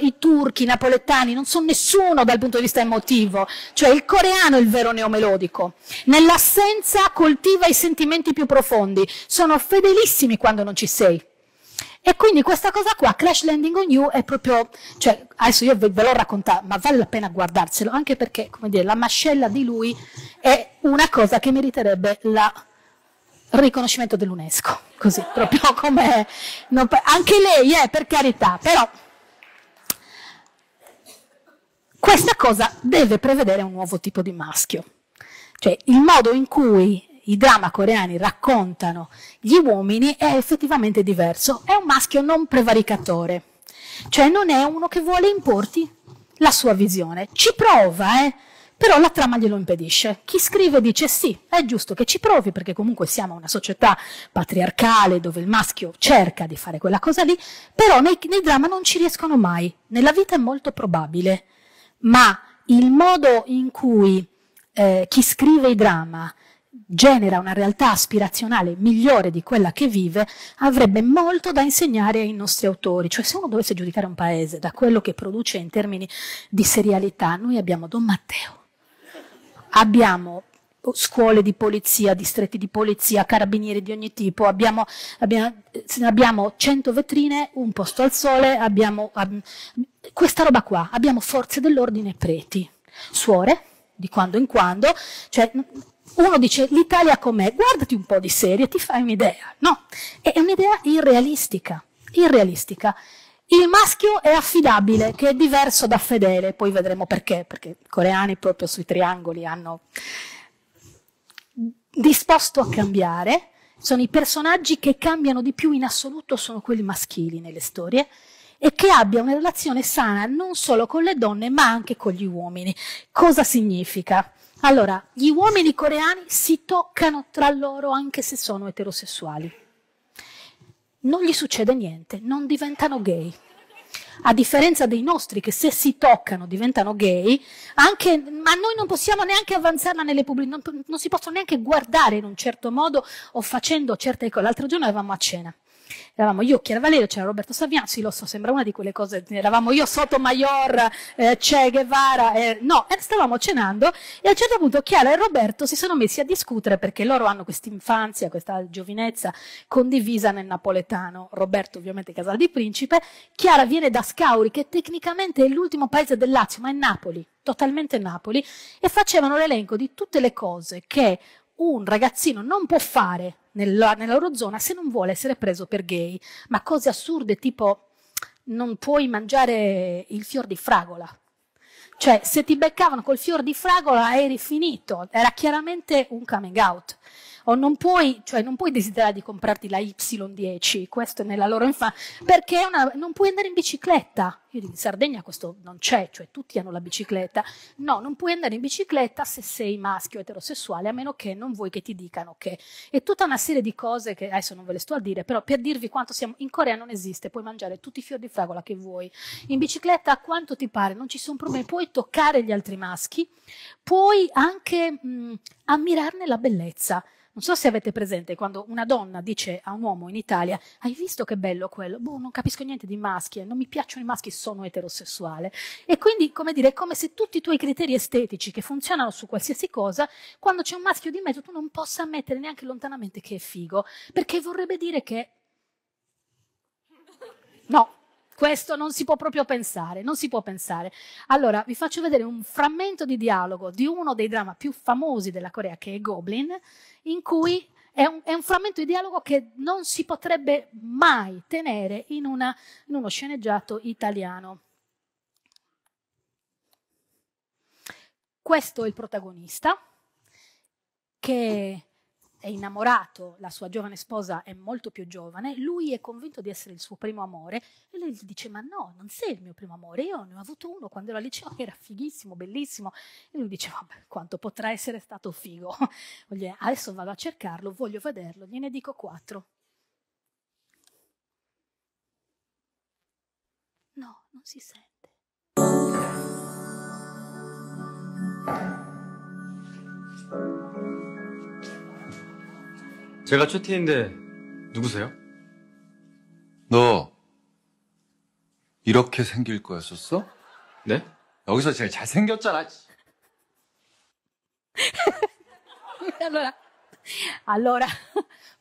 i turchi, i napoletani non sono nessuno dal punto di vista emotivo, cioè il coreano è il vero neomelodico, nell'assenza coltiva i sentimenti più profondi, sono fedelissimi quando non ci sei. E quindi questa cosa qua, Crash Landing on You, è proprio, cioè, adesso io ve, l'ho raccontato, ma vale la pena guardarselo, anche perché, come dire, la mascella di lui è una cosa che meriterebbe il riconoscimento dell'UNESCO, così, proprio come... Anche lei, eh, per carità, però... Questa cosa deve prevedere un nuovo tipo di maschio. Cioè, il modo in cui i drama coreani raccontano gli uomini è effettivamente diverso. È un maschio non prevaricatore, cioè non è uno che vuole importi la sua visione. Ci prova, eh? però la trama glielo impedisce. Chi scrive dice sì, è giusto che ci provi perché comunque siamo una società patriarcale dove il maschio cerca di fare quella cosa lì, però nei, nei drama non ci riescono mai, nella vita è molto probabile, ma il modo in cui eh, chi scrive i drama genera una realtà aspirazionale migliore di quella che vive, avrebbe molto da insegnare ai nostri autori. Cioè se uno dovesse giudicare un paese da quello che produce in termini di serialità, noi abbiamo Don Matteo, abbiamo scuole di polizia, distretti di polizia, carabinieri di ogni tipo, abbiamo, abbiamo, abbiamo 100 vetrine, un posto al sole, abbiamo ab questa roba qua, abbiamo forze dell'ordine e preti, suore, di quando in quando, cioè uno dice l'Italia com'è? Guardati un po' di serie, ti fai un'idea. No, è un'idea irrealistica, irrealistica. Il maschio è affidabile, che è diverso da fedele, poi vedremo perché, perché i coreani proprio sui triangoli hanno disposto a cambiare, sono i personaggi che cambiano di più in assoluto, sono quelli maschili nelle storie, e che abbia una relazione sana non solo con le donne ma anche con gli uomini. Cosa significa? Allora, gli uomini coreani si toccano tra loro anche se sono eterosessuali. Non gli succede niente, non diventano gay. A differenza dei nostri che se si toccano diventano gay, anche, ma noi non possiamo neanche avanzarla nelle pubbliche, non, non si possono neanche guardare in un certo modo o facendo certe cose. L'altro giorno eravamo a cena eravamo io, Chiara Valerio, c'era Roberto Saviano, sì lo so, sembra una di quelle cose, eravamo io, Sotomayor, eh, Che Guevara, eh, no, eh, stavamo cenando e a un certo punto Chiara e Roberto si sono messi a discutere perché loro hanno questa infanzia, questa giovinezza condivisa nel napoletano, Roberto ovviamente Casal di Principe, Chiara viene da Scauri che tecnicamente è l'ultimo paese del Lazio, ma è Napoli, totalmente Napoli, e facevano l'elenco di tutte le cose che un ragazzino non può fare nella, loro zona se non vuole essere preso per gay. Ma cose assurde tipo non puoi mangiare il fior di fragola. Cioè, se ti beccavano col fior di fragola eri finito, era chiaramente un coming out o non puoi, cioè non puoi desiderare di comprarti la Y10, questo è nella loro infanzia, perché una, non puoi andare in bicicletta. Io dico, in Sardegna questo non c'è, cioè tutti hanno la bicicletta. No, non puoi andare in bicicletta se sei maschio eterosessuale, a meno che non vuoi che ti dicano che. E tutta una serie di cose che adesso non ve le sto a dire, però per dirvi quanto siamo, in Corea non esiste, puoi mangiare tutti i fior di fragola che vuoi, in bicicletta quanto ti pare, non ci sono problemi, puoi toccare gli altri maschi, puoi anche mh, ammirarne la bellezza. Non so se avete presente quando una donna dice a un uomo in Italia hai visto che bello quello? Boh, non capisco niente di maschi, eh, non mi piacciono i maschi, sono eterosessuale. E quindi, come dire, è come se tutti i tuoi criteri estetici che funzionano su qualsiasi cosa, quando c'è un maschio di mezzo tu non possa ammettere neanche lontanamente che è figo, perché vorrebbe dire che... No, questo non si può proprio pensare, non si può pensare. Allora, vi faccio vedere un frammento di dialogo di uno dei drammi più famosi della Corea, che è Goblin, in cui è un, è un, frammento di dialogo che non si potrebbe mai tenere in, una, in uno sceneggiato italiano. Questo è il protagonista che è innamorato, la sua giovane sposa è molto più giovane, lui è convinto di essere il suo primo amore e lei gli dice ma no, non sei il mio primo amore, io ne ho avuto uno quando ero al liceo che era fighissimo, bellissimo e lui dice vabbè quanto potrà essere stato figo, adesso vado a cercarlo, voglio vederlo, gliene dico quattro. No, non si sente. Thank 제가 최티인데 누구세요? 너 이렇게 생길 거였었어? 네? 여기서 제일 잘생겼잖아. allora, allora,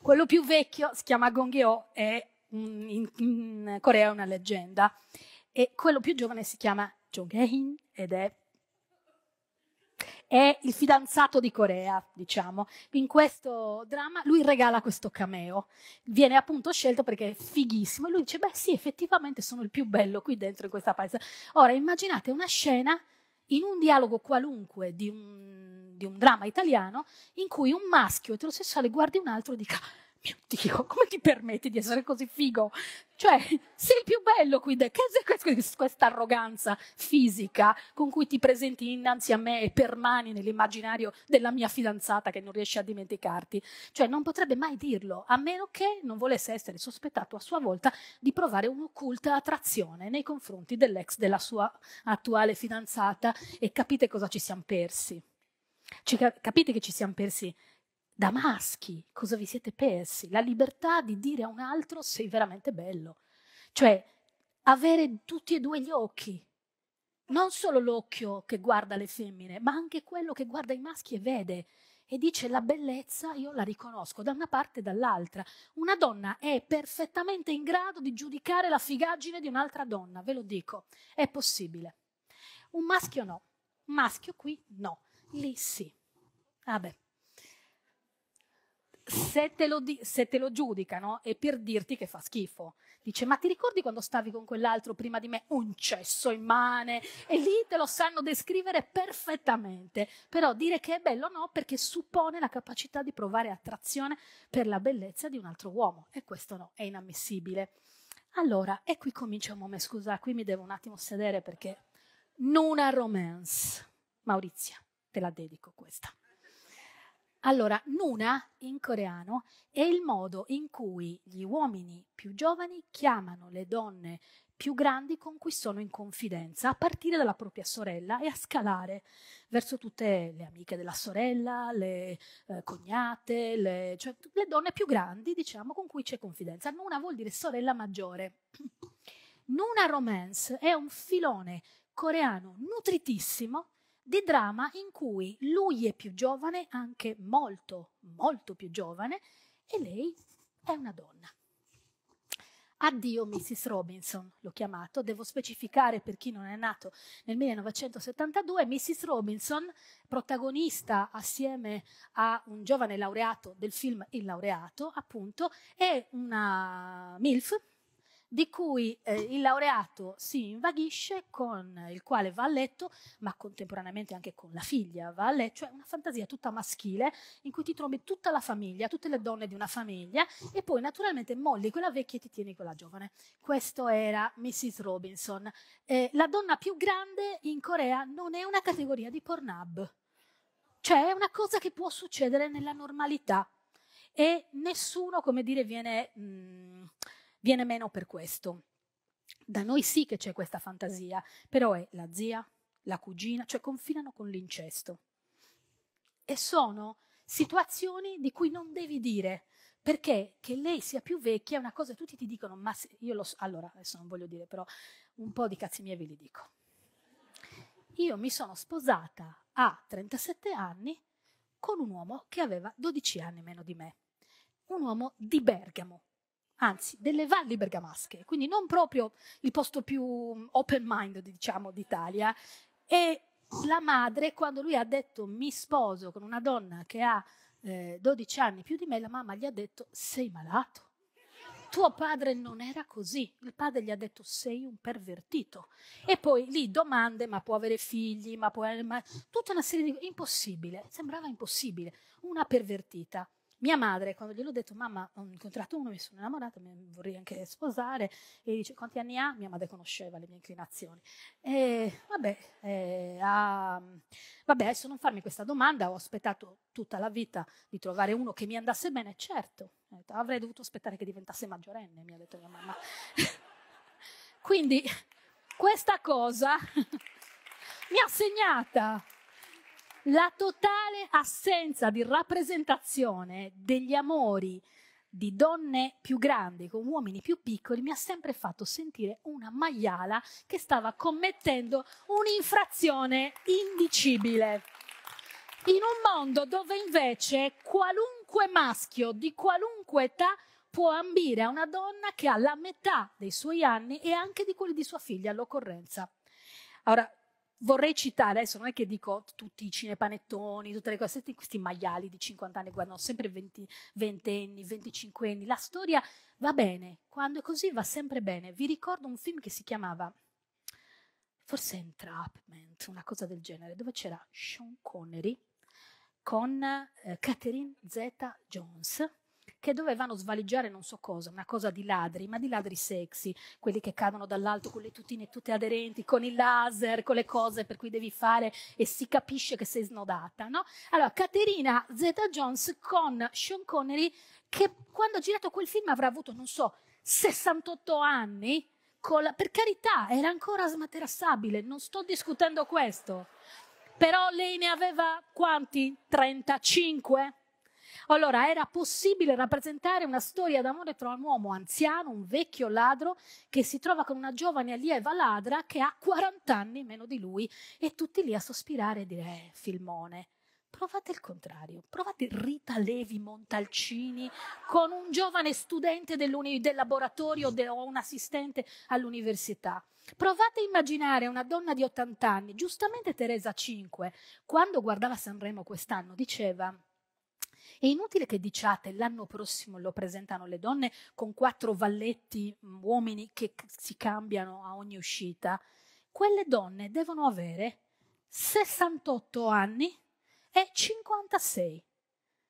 quello più vecchio si chiama Gongyo, è in, in Corea una leggenda, e quello più giovane si chiama Jonghae-in ed è è il fidanzato di Corea, diciamo. In questo dramma lui regala questo cameo, viene appunto scelto perché è fighissimo e lui dice, beh sì, effettivamente sono il più bello qui dentro in questa palestra. Ora immaginate una scena in un dialogo qualunque di un, di un dramma italiano in cui un maschio eterosessuale guardi un altro e dica Dio, come ti permetti di essere così figo? Cioè, sei il più bello qui, che questa arroganza fisica con cui ti presenti innanzi a me e permani nell'immaginario della mia fidanzata che non riesce a dimenticarti. Cioè, non potrebbe mai dirlo, a meno che non volesse essere sospettato a sua volta di provare un'occulta attrazione nei confronti dell'ex della sua attuale fidanzata e capite cosa ci siamo persi. Ci capite che ci siamo persi da maschi, cosa vi siete persi? La libertà di dire a un altro sei veramente bello. Cioè, avere tutti e due gli occhi. Non solo l'occhio che guarda le femmine, ma anche quello che guarda i maschi e vede. E dice la bellezza io la riconosco da una parte e dall'altra. Una donna è perfettamente in grado di giudicare la figaggine di un'altra donna, ve lo dico. È possibile. Un maschio no. Un maschio qui no. Lì sì. Vabbè. Ah se te, lo, se te lo giudicano è per dirti che fa schifo. Dice, ma ti ricordi quando stavi con quell'altro prima di me? Un cesso immane. E lì te lo sanno descrivere perfettamente. Però dire che è bello no, perché suppone la capacità di provare attrazione per la bellezza di un altro uomo. E questo no, è inammissibile. Allora, e qui comincia un oh, momento, scusa, qui mi devo un attimo sedere perché... Non Nuna Romance. Maurizia, te la dedico questa. Allora, Nuna in coreano è il modo in cui gli uomini più giovani chiamano le donne più grandi con cui sono in confidenza, a partire dalla propria sorella e a scalare verso tutte le amiche della sorella, le eh, cognate, le, cioè le donne più grandi, diciamo, con cui c'è confidenza. Nuna vuol dire sorella maggiore. Nuna Romance è un filone coreano nutritissimo di drama in cui lui è più giovane, anche molto, molto più giovane, e lei è una donna. Addio Mrs. Robinson, l'ho chiamato, devo specificare per chi non è nato nel 1972, Mrs. Robinson, protagonista assieme a un giovane laureato del film Il laureato, appunto, è una MILF, di cui eh, il laureato si invaghisce, con eh, il quale va a letto, ma contemporaneamente anche con la figlia va a letto, cioè una fantasia tutta maschile in cui ti trovi tutta la famiglia, tutte le donne di una famiglia e poi naturalmente molli quella vecchia e ti tieni quella giovane. Questo era Mrs. Robinson. Eh, la donna più grande in Corea non è una categoria di Pornhub, cioè è una cosa che può succedere nella normalità e nessuno, come dire, viene... Mh, mm, viene meno per questo. Da noi sì che c'è questa fantasia, però è la zia, la cugina, cioè confinano con l'incesto. E sono situazioni di cui non devi dire, perché che lei sia più vecchia è una cosa che tutti ti dicono, ma io lo so, allora adesso non voglio dire, però un po' di cazzi miei ve li dico. Io mi sono sposata a 37 anni con un uomo che aveva 12 anni meno di me, un uomo di Bergamo, anzi delle valli bergamasche, quindi non proprio il posto più mm, open minded diciamo, d'Italia. E la madre, quando lui ha detto mi sposo con una donna che ha eh, 12 anni più di me, la mamma gli ha detto sei malato. Tuo padre non era così, il padre gli ha detto sei un pervertito. E poi lì domande, ma può avere figli, ma può avere... Ma... Tutta una serie di... Impossibile, sembrava impossibile, una pervertita. Mia madre, quando gliel'ho detto, mamma, ho incontrato uno, mi sono innamorata, mi vorrei anche sposare, e dice, quanti anni ha? Mia madre conosceva le mie inclinazioni. E vabbè, eh, ah, vabbè, adesso non farmi questa domanda, ho aspettato tutta la vita di trovare uno che mi andasse bene, certo. Detto, avrei dovuto aspettare che diventasse maggiorenne, mi ha detto mia mamma. Quindi questa cosa mi ha segnata la totale assenza di rappresentazione degli amori di donne più grandi con uomini più piccoli mi ha sempre fatto sentire una maiala che stava commettendo un'infrazione indicibile. In un mondo dove invece qualunque maschio di qualunque età può ambire a una donna che ha la metà dei suoi anni e anche di quelli di sua figlia all'occorrenza. Ora, vorrei citare, adesso non è che dico tutti i cinepanettoni, tutte le cose, questi maiali di 50 anni, guardano sempre 20, 20 anni, 25 anni, la storia va bene, quando è così va sempre bene. Vi ricordo un film che si chiamava, forse Entrapment, una cosa del genere, dove c'era Sean Connery con eh, Catherine Zeta-Jones, che dovevano svaligiare non so cosa, una cosa di ladri, ma di ladri sexy, quelli che cadono dall'alto con le tutine tutte aderenti, con il laser, con le cose per cui devi fare e si capisce che sei snodata, no? Allora, Caterina Zeta-Jones con Sean Connery che quando ha girato quel film avrà avuto, non so, 68 anni, la, per carità, era ancora smaterassabile, non sto discutendo questo, però lei ne aveva quanti? 35? Allora, era possibile rappresentare una storia d'amore tra un uomo anziano, un vecchio ladro, che si trova con una giovane allieva ladra che ha 40 anni meno di lui e tutti lì a sospirare e dire, eh, filmone. Provate il contrario, provate Rita Levi Montalcini con un giovane studente del laboratorio de o un assistente all'università. Provate a immaginare una donna di 80 anni, giustamente Teresa 5, quando guardava Sanremo quest'anno diceva è inutile che diciate l'anno prossimo lo presentano le donne con quattro valletti mm, uomini che si cambiano a ogni uscita. Quelle donne devono avere 68 anni e 56.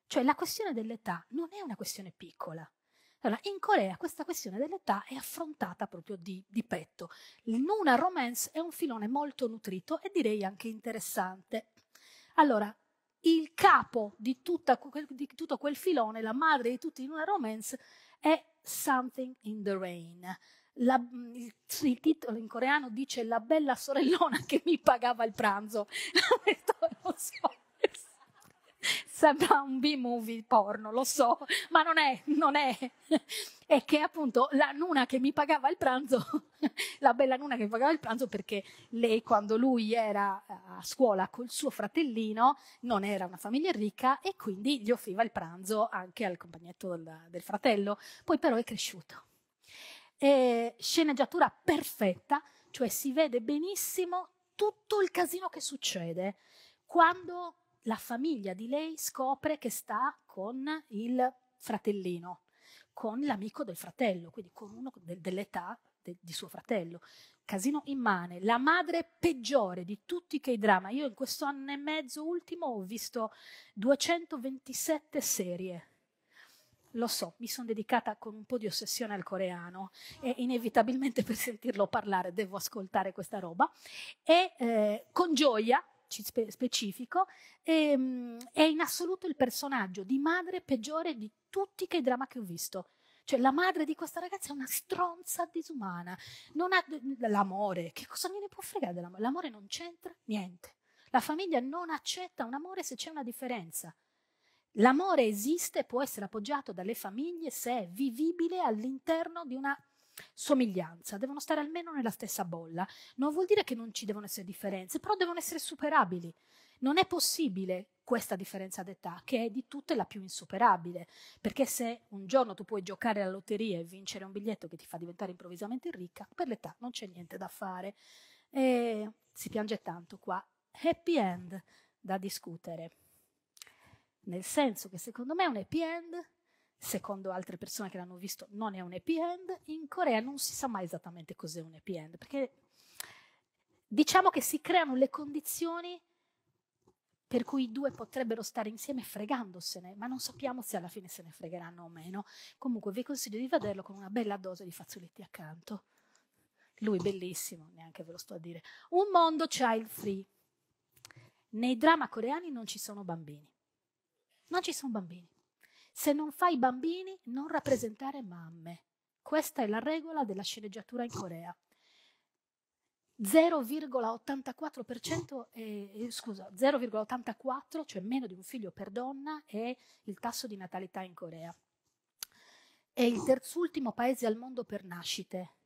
Cioè la questione dell'età non è una questione piccola. Allora, in Corea questa questione dell'età è affrontata proprio di, di petto. Il Nuna Romance è un filone molto nutrito e direi anche interessante. Allora, il capo di, tutta, di, tutto quel filone, la madre di tutti in una romance, è Something in the Rain. La, mm, il, il, titolo in coreano dice La bella sorellona che mi pagava il pranzo. Questo non so. Sembra un B-movie porno, lo so, ma non è, non è. È che appunto la nuna che mi pagava il pranzo, la bella nuna che mi pagava il pranzo perché lei quando lui era a scuola col suo fratellino non era una famiglia ricca e quindi gli offriva il pranzo anche al compagnetto del, del fratello. Poi però è cresciuto. E sceneggiatura perfetta, cioè si vede benissimo tutto il casino che succede quando la famiglia di lei scopre che sta con il fratellino, con l'amico del fratello, quindi con uno de- dell'età de- di suo fratello. Casino immane, la madre peggiore di tutti che i drama. Io in questo anno e mezzo ultimo ho visto 227 serie. Lo so, mi sono dedicata con un po' di ossessione al coreano e inevitabilmente per sentirlo parlare devo ascoltare questa roba. E eh, con gioia spe specifico, ehm, è in assoluto il personaggio di madre peggiore di tutti che drammi che ho visto. Cioè la madre di questa ragazza è una stronza disumana, non ha l'amore, che cosa gliene può fregare dell'amore? L'amore non c'entra niente. La famiglia non accetta un amore se c'è una differenza. L'amore esiste e può essere appoggiato dalle famiglie se è vivibile all'interno di una somiglianza, devono stare almeno nella stessa bolla. Non vuol dire che non ci devono essere differenze, però devono essere superabili. Non è possibile questa differenza d'età, che è di tutte la più insuperabile, perché se un giorno tu puoi giocare alla lotteria e vincere un biglietto che ti fa diventare improvvisamente ricca, per l'età non c'è niente da fare. E si piange tanto qua. Happy end da discutere. Nel senso che secondo me un happy end secondo altre persone che l'hanno visto, non è un happy end. In Corea non si sa mai esattamente cos'è un happy end, perché diciamo che si creano le condizioni per cui i due potrebbero stare insieme fregandosene, ma non sappiamo se alla fine se ne fregheranno o meno. Comunque vi consiglio di vederlo con una bella dose di fazzoletti accanto. Lui bellissimo, neanche ve lo sto a dire. Un mondo child free. Nei drama coreani non ci sono bambini. Non ci sono bambini. Se non fai bambini, non rappresentare mamme. Questa è la regola della sceneggiatura in Corea. 0,84%, eh, scusa, 0,84, cioè meno di un figlio per donna, è il tasso di natalità in Corea. È il terzultimo paese al mondo per nascite.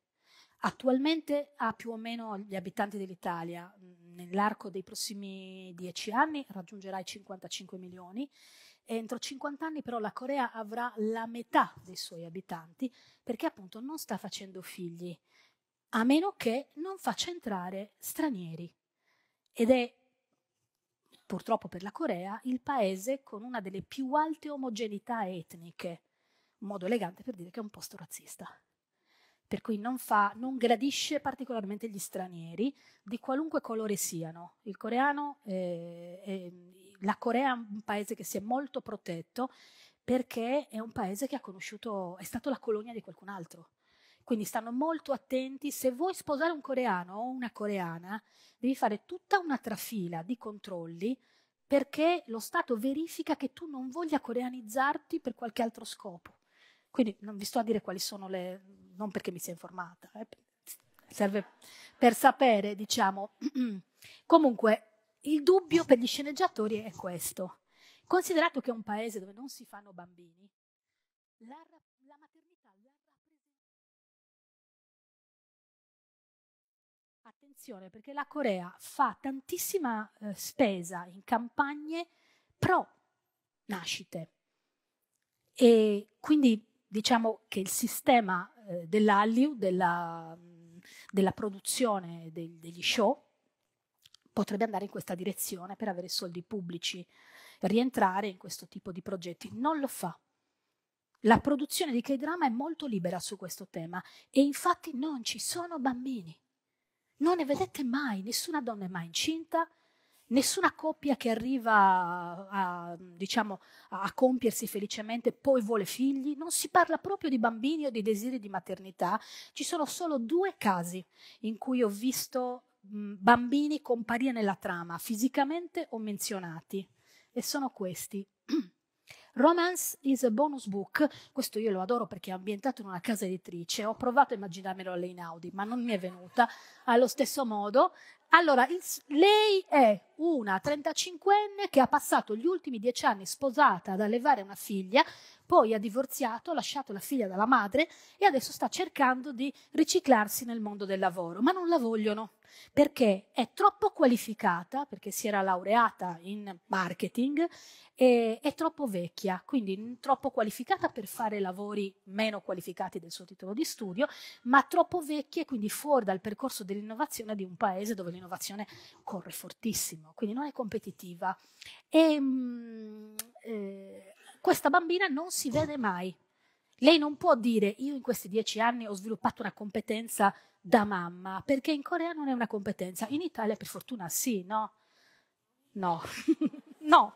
Attualmente ha più o meno gli abitanti dell'Italia. Nell'arco dei prossimi dieci anni raggiungerà i 55 milioni Entro 50 anni però la Corea avrà la metà dei suoi abitanti perché appunto non sta facendo figli, a meno che non faccia entrare stranieri. Ed è purtroppo per la Corea il paese con una delle più alte omogeneità etniche, modo elegante per dire che è un posto razzista per cui non, fa, non gradisce particolarmente gli stranieri di qualunque colore siano. Il coreano, è, è, la Corea è un paese che si è molto protetto perché è un paese che ha conosciuto, è stato la colonia di qualcun altro. Quindi stanno molto attenti. Se vuoi sposare un coreano o una coreana, devi fare tutta una trafila di controlli perché lo Stato verifica che tu non voglia coreanizzarti per qualche altro scopo. Quindi non vi sto a dire quali sono le... non perché mi sia informata, eh, serve per sapere, diciamo. Comunque, il dubbio per gli sceneggiatori è questo. Considerato che è un paese dove non si fanno bambini, la, la maternità la rappresenta. Attenzione, perché la Corea fa tantissima eh, spesa in campagne pro nascite. E quindi diciamo che il sistema eh, dell'Alliu, della, della, produzione de degli show, potrebbe andare in questa direzione per avere soldi pubblici, rientrare in questo tipo di progetti. Non lo fa. La produzione di K-drama è molto libera su questo tema e infatti non ci sono bambini. Non ne vedete mai, nessuna donna è mai incinta, Nessuna coppia che arriva a, diciamo, a, compiersi felicemente poi vuole figli, non si parla proprio di bambini o di desideri di maternità, ci sono solo due casi in cui ho visto bambini comparire nella trama, fisicamente o menzionati, e sono questi. Romance is a bonus book, questo io lo adoro perché è ambientato in una casa editrice, ho provato a immaginarmelo all'Einaudi, ma non mi è venuta. Allo stesso modo, allora, il, lei è una 35enne che ha passato gli ultimi dieci anni sposata ad allevare una figlia, poi ha divorziato, ha lasciato la figlia dalla madre e adesso sta cercando di riciclarsi nel mondo del lavoro, ma non la vogliono perché è troppo qualificata, perché si era laureata in marketing, e è troppo vecchia, quindi troppo qualificata per fare lavori meno qualificati del suo titolo di studio, ma troppo vecchia e quindi fuori dal percorso dell'innovazione di un paese dove l'innovazione corre fortissimo, quindi non è competitiva. E, ehm, mh, eh, questa bambina non si vede mai. Lei non può dire io in questi dieci anni ho sviluppato una competenza da mamma, perché in Corea non è una competenza. In Italia per fortuna sì, no? No, no.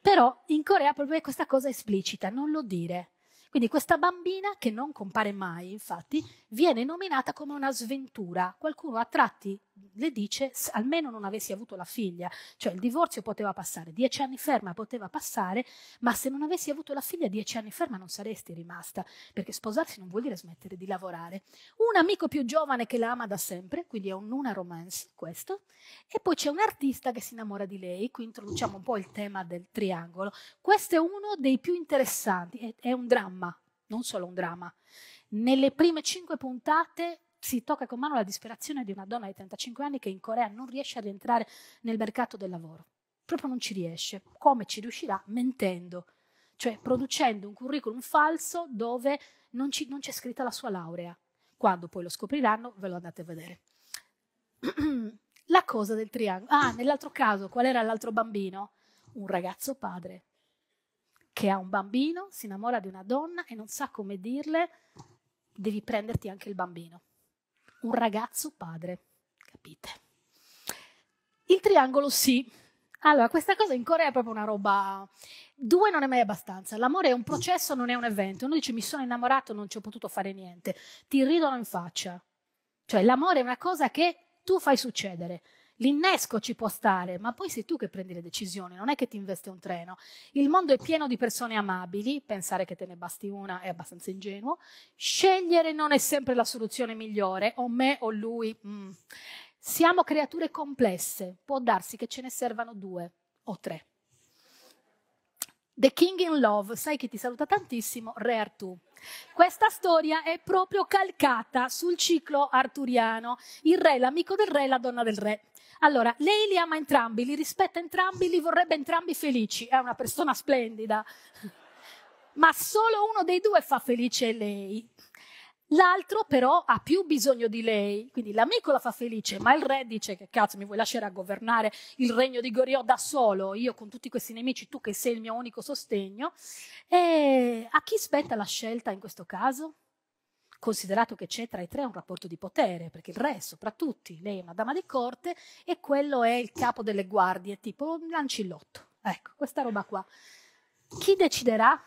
Però in Corea proprio questa cosa esplicita, non lo dire. Quindi questa bambina che non compare mai, infatti, viene nominata come una sventura. Qualcuno a tratti le dice almeno non avessi avuto la figlia, cioè il divorzio poteva passare, dieci anni ferma poteva passare, ma se non avessi avuto la figlia dieci anni ferma non saresti rimasta, perché sposarsi non vuol dire smettere di lavorare. Un amico più giovane che la ama da sempre, quindi è un, una romance questo, e poi c'è un artista che si innamora di lei, qui introduciamo un po' il tema del triangolo. Questo è uno dei più interessanti, è, è un dramma, non solo un dramma. Nelle prime cinque puntate si tocca con mano la disperazione di una donna di 35 anni che in Corea non riesce a rientrare nel mercato del lavoro. Proprio non ci riesce. Come ci riuscirà? Mentendo, cioè producendo un curriculum falso dove non, ci, non c'è scritta la sua laurea. Quando poi lo scopriranno, ve lo andate a vedere. la cosa del triangolo. Ah, nell'altro caso, qual era l'altro bambino? Un ragazzo padre che ha un bambino, si innamora di una donna e non sa come dirle devi prenderti anche il bambino. Un ragazzo padre, capite? Il triangolo sì. Allora, questa cosa in Corea è proprio una roba... Due non è mai abbastanza. L'amore è un processo, non è un evento. Uno dice mi sono innamorato, non ci ho potuto fare niente. Ti ridono in faccia. Cioè l'amore è una cosa che tu fai succedere. L'innesco ci può stare, ma poi sei tu che prendi le decisioni, non è che ti investe un treno. Il mondo è pieno di persone amabili, pensare che te ne basti una è abbastanza ingenuo. Scegliere non è sempre la soluzione migliore, o me o lui. Mm. Siamo creature complesse, può darsi che ce ne servano due o tre. The King in Love, sai che ti saluta tantissimo, Re Artù. Questa storia è proprio calcata sul ciclo arturiano, il re, l'amico del re e la donna del re. Allora, lei li ama entrambi, li rispetta entrambi, li vorrebbe entrambi felici, è una persona splendida, ma solo uno dei due fa felice lei. L'altro però ha più bisogno di lei, quindi l'amico la fa felice, ma il re dice che cazzo mi vuoi lasciare a governare il regno di Goriò da solo, io con tutti questi nemici, tu che sei il mio unico sostegno. E a chi spetta la scelta in questo caso? Considerato che c'è tra i tre un rapporto di potere, perché il re soprattutto, lei è una dama di corte e quello è il capo delle guardie, tipo l'ancillotto. Ecco, questa roba qua. Chi deciderà?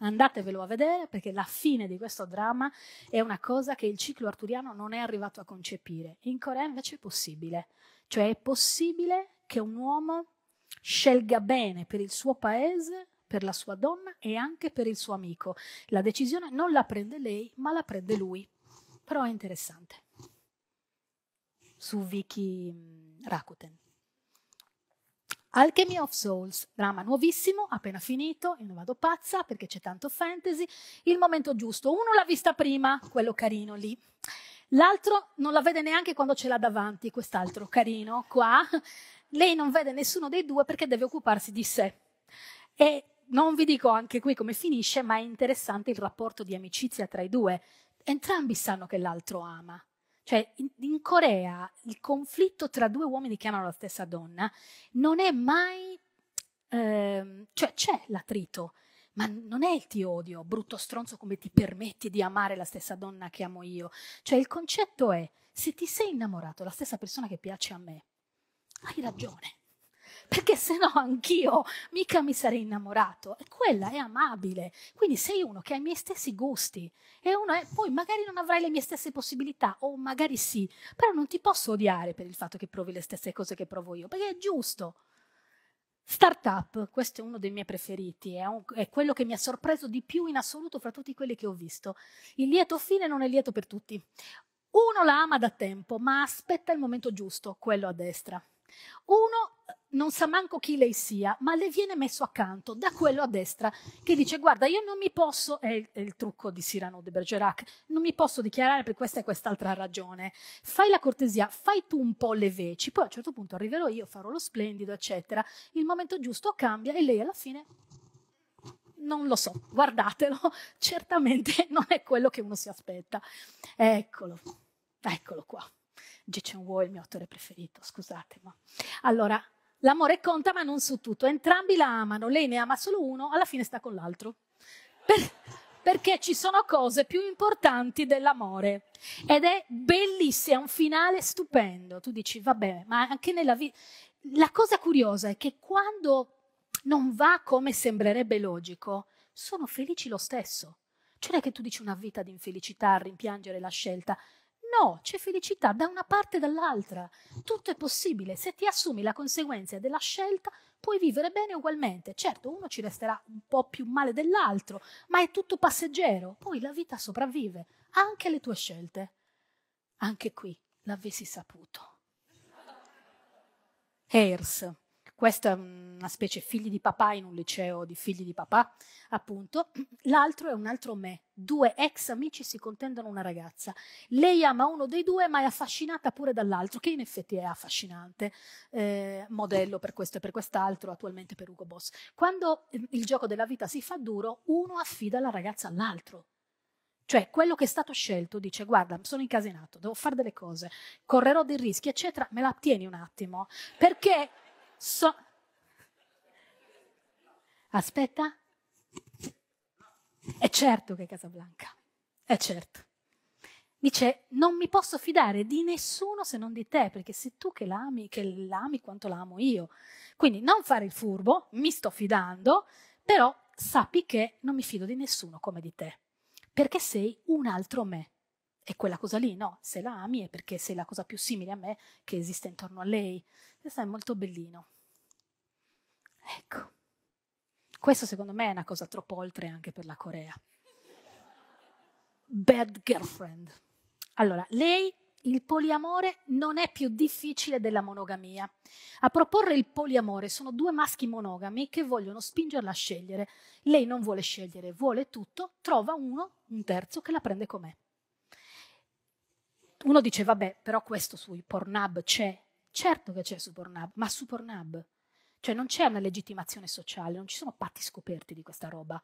Andatevelo a vedere perché la fine di questo dramma è una cosa che il ciclo arturiano non è arrivato a concepire. In Corea invece è possibile. Cioè è possibile che un uomo scelga bene per il suo paese, per la sua donna e anche per il suo amico. La decisione non la prende lei, ma la prende lui. Però è interessante. Su Vicky mm, Rakuten. Alchemy of Souls, drama nuovissimo, appena finito, io ne vado pazza perché c'è tanto fantasy, il momento giusto, uno l'ha vista prima, quello carino lì, l'altro non la vede neanche quando ce l'ha davanti, quest'altro carino qua, lei non vede nessuno dei due perché deve occuparsi di sé. E non vi dico anche qui come finisce, ma è interessante il rapporto di amicizia tra i due. Entrambi sanno che l'altro ama, cioè, in, in Corea il conflitto tra due uomini che amano la stessa donna non è mai... Ehm, cioè, c'è l'attrito, ma non è il ti odio, brutto stronzo, come ti permetti di amare la stessa donna che amo io. Cioè, il concetto è, se ti sei innamorato la stessa persona che piace a me, hai ragione perché se no anch'io mica mi sarei innamorato. E quella è amabile. Quindi sei uno che ha i miei stessi gusti e uno è, poi magari non avrai le mie stesse possibilità o magari sì, però non ti posso odiare per il fatto che provi le stesse cose che provo io, perché è giusto. Startup, questo è uno dei miei preferiti, è, un, è, quello che mi ha sorpreso di più in assoluto fra tutti quelli che ho visto. Il lieto fine non è lieto per tutti. Uno la ama da tempo, ma aspetta il momento giusto, quello a destra. Uno non sa manco chi lei sia, ma le viene messo accanto da quello a destra che dice guarda io non mi posso, è il, è il trucco di Cyrano de Bergerac, non mi posso dichiarare per questa e quest'altra ragione, fai la cortesia, fai tu un po' le veci, poi a un certo punto arriverò io, farò lo splendido, eccetera, il momento giusto cambia e lei alla fine non lo so, guardatelo, certamente non è quello che uno si aspetta. Eccolo, eccolo qua. Jason Wall, il mio attore preferito, scusate, ma... Allora, L'amore conta ma non su tutto, entrambi la amano, lei ne ama solo uno, alla fine sta con l'altro. Per, perché ci sono cose più importanti dell'amore ed è bellissimo, è un finale stupendo. Tu dici, vabbè, ma anche nella vita... La cosa curiosa è che quando non va come sembrerebbe logico, sono felici lo stesso. Cioè non è che tu dici una vita di infelicità, rimpiangere la scelta, No, c'è felicità da una parte e dall'altra. Tutto è possibile. Se ti assumi la conseguenza della scelta, puoi vivere bene ugualmente. Certo, uno ci resterà un po' più male dell'altro, ma è tutto passeggero. Poi la vita sopravvive, anche le tue scelte. Anche qui l'avessi saputo. Hairs questo è una specie figli di papà in un liceo di figli di papà, appunto. L'altro è un altro me. Due ex amici si contendono una ragazza. Lei ama uno dei due, ma è affascinata pure dall'altro, che in effetti è affascinante. Eh, modello per questo e per quest'altro, attualmente per Ugo Boss. Quando eh, il gioco della vita si fa duro, uno affida la ragazza all'altro. Cioè, quello che è stato scelto dice: Guarda, sono incasinato, devo fare delle cose, correrò dei rischi, eccetera. Me la tieni un attimo perché So... Aspetta. È certo che è Casablanca. È certo. Dice, non mi posso fidare di nessuno se non di te, perché sei tu che l'ami, che l'ami quanto l'amo io. Quindi non fare il furbo, mi sto fidando, però sappi che non mi fido di nessuno come di te, perché sei un altro me. E quella cosa lì, no, se la ami è perché sei la cosa più simile a me che esiste intorno a lei. Questo è molto bellino. Ecco. Questo secondo me è una cosa troppo oltre anche per la Corea. Bad girlfriend. Allora, lei il poliamore non è più difficile della monogamia. A proporre il poliamore sono due maschi monogami che vogliono spingerla a scegliere. Lei non vuole scegliere, vuole tutto, trova uno, un terzo, che la prende com'è. Uno dice, vabbè, però questo sui Pornhub c'è, Certo che c'è Supernab, ma Supernab. Cioè non c'è una legittimazione sociale, non ci sono patti scoperti di questa roba.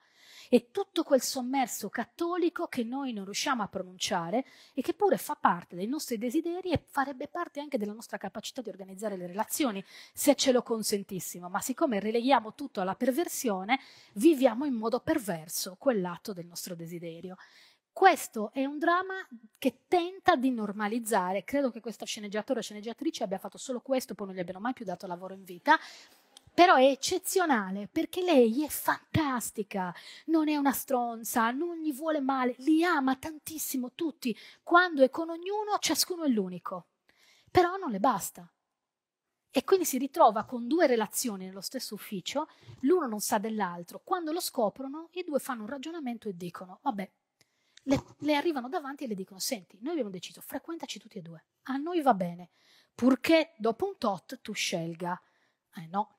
È tutto quel sommerso cattolico che noi non riusciamo a pronunciare e che pure fa parte dei nostri desideri e farebbe parte anche della nostra capacità di organizzare le relazioni, se ce lo consentissimo. Ma siccome releghiamo tutto alla perversione, viviamo in modo perverso quell'atto del nostro desiderio. Questo è un dramma che tenta di normalizzare. Credo che questo sceneggiatore o sceneggiatrice abbia fatto solo questo, poi non gli abbiano mai più dato lavoro in vita. Però è eccezionale perché lei è fantastica, non è una stronza, non gli vuole male, li ama tantissimo tutti. Quando è con ognuno, ciascuno è l'unico. Però non le basta. E quindi si ritrova con due relazioni nello stesso ufficio, l'uno non sa dell'altro. Quando lo scoprono, i due fanno un ragionamento e dicono: Vabbè, le, le arrivano davanti e le dicono, senti, noi abbiamo deciso, frequentaci tutti e due, a noi va bene, purché dopo un tot tu scelga. Eh no.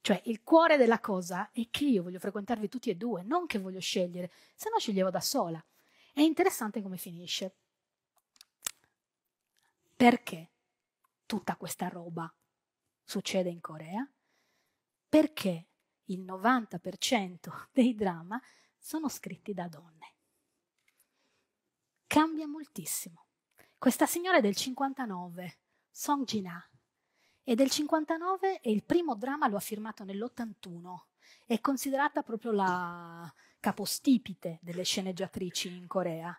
Cioè, il cuore della cosa è che io voglio frequentarvi tutti e due, non che voglio scegliere, se no sceglievo da sola. È interessante come finisce. Perché tutta questa roba succede in Corea? Perché il 90% dei drama sono scritti da donne cambia moltissimo. Questa signora è del 59, Song Jin-ha, è del 59 e il primo dramma lo ha firmato nell'81. È considerata proprio la capostipite delle sceneggiatrici in Corea.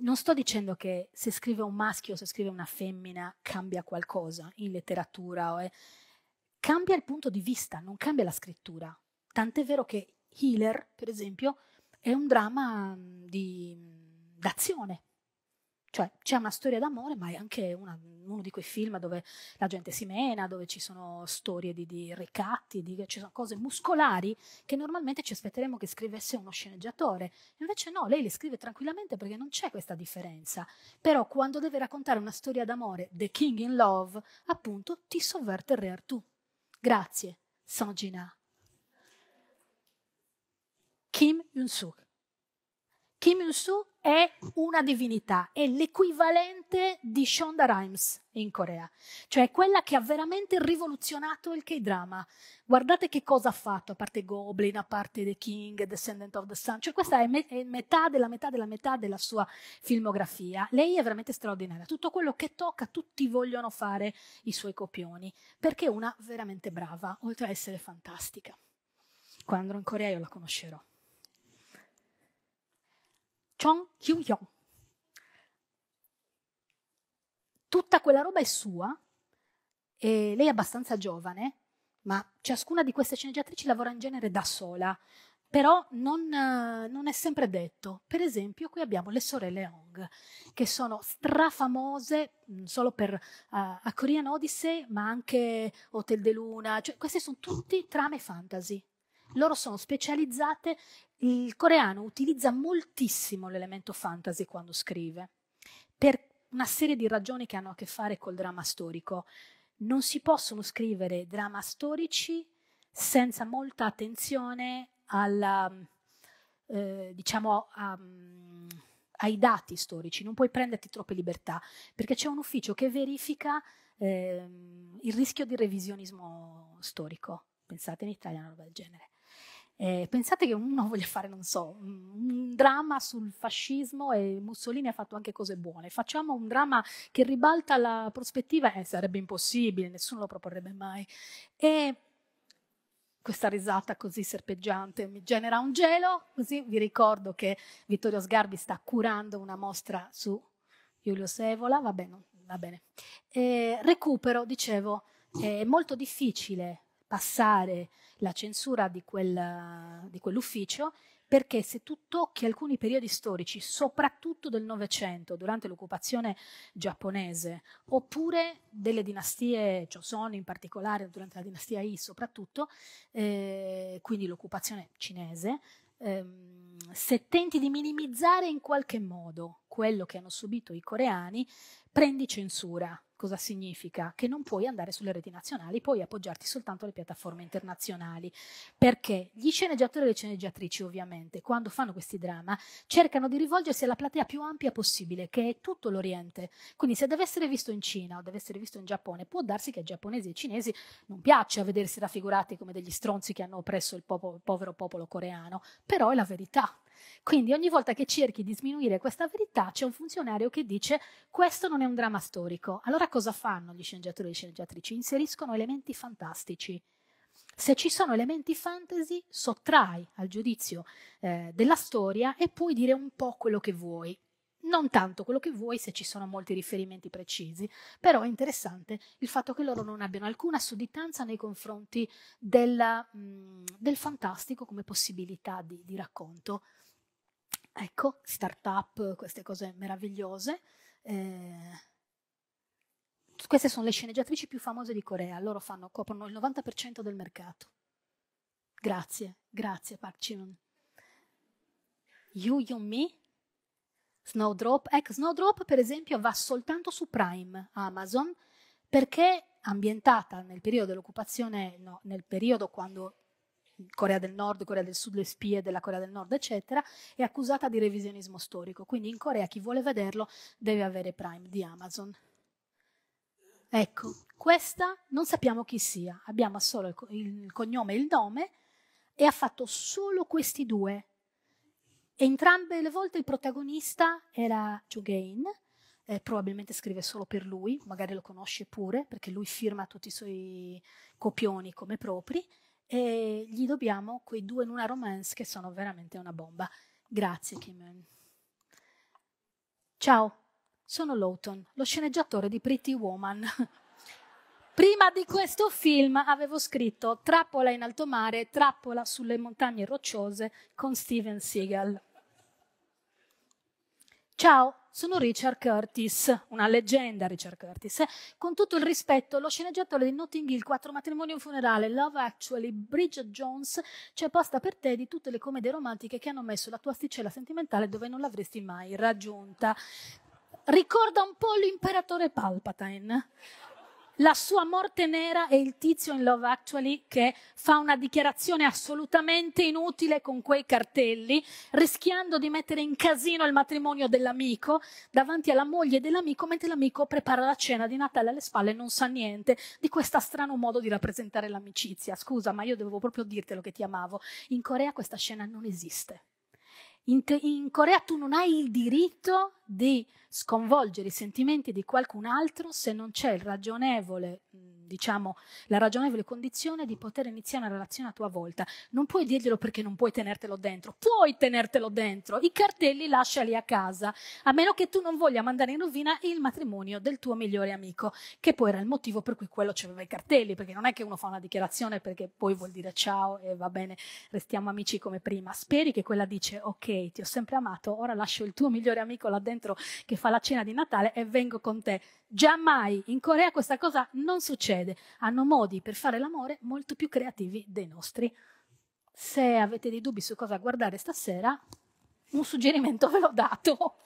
Non sto dicendo che se scrive un maschio o se scrive una femmina cambia qualcosa in letteratura, è... cambia il punto di vista, non cambia la scrittura. Tant'è vero che Hiller, per esempio, è un dramma mm, di, mm, d'azione. Cioè c'è una storia d'amore, ma è anche una, uno di quei film dove la gente si mena, dove ci sono storie di, di ricatti, di, ci sono cose muscolari che normalmente ci aspetteremmo che scrivesse uno sceneggiatore. Invece no, lei le scrive tranquillamente perché non c'è questa differenza. Però quando deve raccontare una storia d'amore, The King in Love, appunto, ti sovverte il re Artù. Grazie, Sangina. Kim Yun-suk. Kim Yun-suk è una divinità, è l'equivalente di Shonda Rhimes in Corea, cioè quella che ha veramente rivoluzionato il K-drama. Guardate che cosa ha fatto, a parte Goblin, a parte The King, Descendant of the Sun, cioè questa è, me- è metà della metà della metà della sua filmografia. Lei è veramente straordinaria, tutto quello che tocca tutti vogliono fare i suoi copioni, perché è una veramente brava, oltre a essere fantastica. Quando andrò in Corea io la conoscerò. Chong Kyung-hyong. Tutta quella roba è sua, e lei è abbastanza giovane, ma ciascuna di queste sceneggiatrici lavora in genere da sola, però non, non, è sempre detto. Per esempio, qui abbiamo le sorelle Hong, che sono strafamose mh, mm, solo per uh, A Korean Odyssey, ma anche Hotel de Luna, cioè queste sono tutte trame fantasy. Loro sono specializzate il coreano utilizza moltissimo l'elemento fantasy quando scrive, per una serie di ragioni che hanno a che fare col dramma storico. Non si possono scrivere dramma storici senza molta attenzione alla, eh, diciamo, a, mm, ai dati storici, non puoi prenderti troppe libertà, perché c'è un ufficio che verifica eh, il rischio di revisionismo storico. Pensate in Italia una roba del genere. Eh, pensate che uno voglia fare, non so, un dramma sul fascismo e Mussolini ha fatto anche cose buone. Facciamo un dramma che ribalta la prospettiva, eh, sarebbe impossibile, nessuno lo proporrebbe mai. E questa risata così serpeggiante mi genera un gelo, così vi ricordo che Vittorio Sgarbi sta curando una mostra su Giulio Sevola, va bene, va bene. Eh, recupero, dicevo, è molto difficile passare la censura di, quel, di quell'ufficio perché se tu tocchi alcuni periodi storici, soprattutto del Novecento, durante l'occupazione giapponese, oppure delle dinastie Joseon in particolare, durante la dinastia Yi soprattutto, eh, quindi l'occupazione cinese, ehm, se tenti di minimizzare in qualche modo quello che hanno subito i coreani, prendi censura. Cosa significa? Che non puoi andare sulle reti nazionali, puoi appoggiarti soltanto alle piattaforme internazionali. Perché gli sceneggiatori e le sceneggiatrici, ovviamente, quando fanno questi drammi, cercano di rivolgersi alla platea più ampia possibile, che è tutto l'Oriente. Quindi se deve essere visto in Cina o deve essere visto in Giappone, può darsi che ai giapponesi e ai cinesi non piaccia vedersi raffigurati come degli stronzi che hanno oppresso il, popo, il povero popolo coreano, però è la verità quindi ogni volta che cerchi di sminuire questa verità c'è un funzionario che dice questo non è un dramma storico. Allora cosa fanno gli sceneggiatori e le sceneggiatrici? Inseriscono elementi fantastici. Se ci sono elementi fantasy, sottrai al giudizio eh, della storia e puoi dire un po' quello che vuoi. Non tanto quello che vuoi se ci sono molti riferimenti precisi, però è interessante il fatto che loro non abbiano alcuna sudditanza nei confronti della, mh, mm, del fantastico come possibilità di, di racconto. Ecco, start-up, queste cose meravigliose. Eh, queste sono le sceneggiatrici più famose di Corea, loro fanno, coprono il 90% del mercato. Grazie, grazie Park Chin. Yu Yumi, Snowdrop. Ecco, Snowdrop per esempio va soltanto su Prime Amazon perché ambientata nel periodo dell'occupazione, no, nel periodo quando Corea del Nord, Corea del Sud, le spie della Corea del Nord, eccetera, è accusata di revisionismo storico. Quindi in Corea chi vuole vederlo deve avere Prime di Amazon. Ecco, questa non sappiamo chi sia, abbiamo solo il, co- il cognome e il nome e ha fatto solo questi due. entrambe le volte il protagonista era Jugain, eh, probabilmente scrive solo per lui, magari lo conosce pure perché lui firma tutti i suoi copioni come propri e gli dobbiamo quei due in una romance che sono veramente una bomba. Grazie Kim. Ciao, sono Lawton, lo sceneggiatore di Pretty Woman. Prima di questo film avevo scritto Trappola in alto mare, Trappola sulle montagne rocciose con Steven Seagal. Ciao, sono Richard Curtis, una leggenda Richard Curtis. Con tutto il rispetto, lo sceneggiatore di Notting Hill 4, Matrimonio in funerale, Love Actually, Bridget Jones, c'è posta per te di tutte le commedie romantiche che hanno messo la tua sticella sentimentale dove non l'avresti mai raggiunta. Ricorda un po' l'imperatore Palpatine la sua morte nera e il tizio in Love Actually che fa una dichiarazione assolutamente inutile con quei cartelli, rischiando di mettere in casino il matrimonio dell'amico davanti alla moglie dell'amico, mentre l'amico prepara la cena di Natale alle spalle e non sa niente di questo strano modo di rappresentare l'amicizia. Scusa, ma io dovevo proprio dirtelo che ti amavo. In Corea questa scena non esiste. in, te- in Corea tu non hai il diritto di sconvolgere i sentimenti di qualcun altro se non c'è il ragionevole, diciamo, la ragionevole condizione di poter iniziare una relazione a tua volta. Non puoi dirglielo perché non puoi tenertelo dentro, puoi tenertelo dentro, i cartelli lasciali a casa, a meno che tu non voglia mandare in rovina il matrimonio del tuo migliore amico, che poi era il motivo per cui quello aveva i cartelli, perché non è che uno fa una dichiarazione perché poi vuol dire ciao e va bene, restiamo amici come prima. Speri che quella dice ok, ti ho sempre amato, ora lascio il tuo migliore amico là dentro dentro che fa la cena di Natale e vengo con te. Già mai in Corea questa cosa non succede. Hanno modi per fare l'amore molto più creativi dei nostri. Se avete dei dubbi su cosa guardare stasera, un suggerimento ve l'ho dato.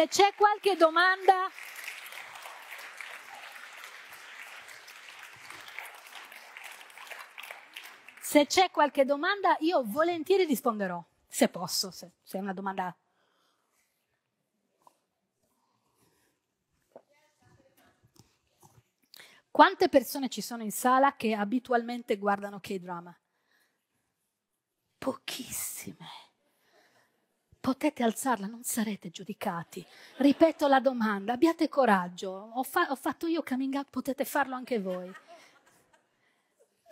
Se c'è qualche domanda... Se c'è qualche domanda io volentieri risponderò, se posso, se, se è una domanda Quante persone ci sono in sala che abitualmente guardano K-drama? Pochissime potete alzarla, non sarete giudicati. Ripeto la domanda, abbiate coraggio, ho, fa- ho, fatto io coming out, potete farlo anche voi.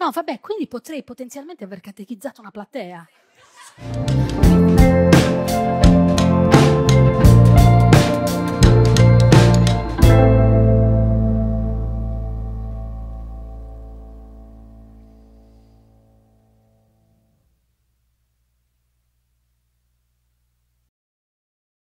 No, vabbè, quindi potrei potenzialmente aver catechizzato una platea.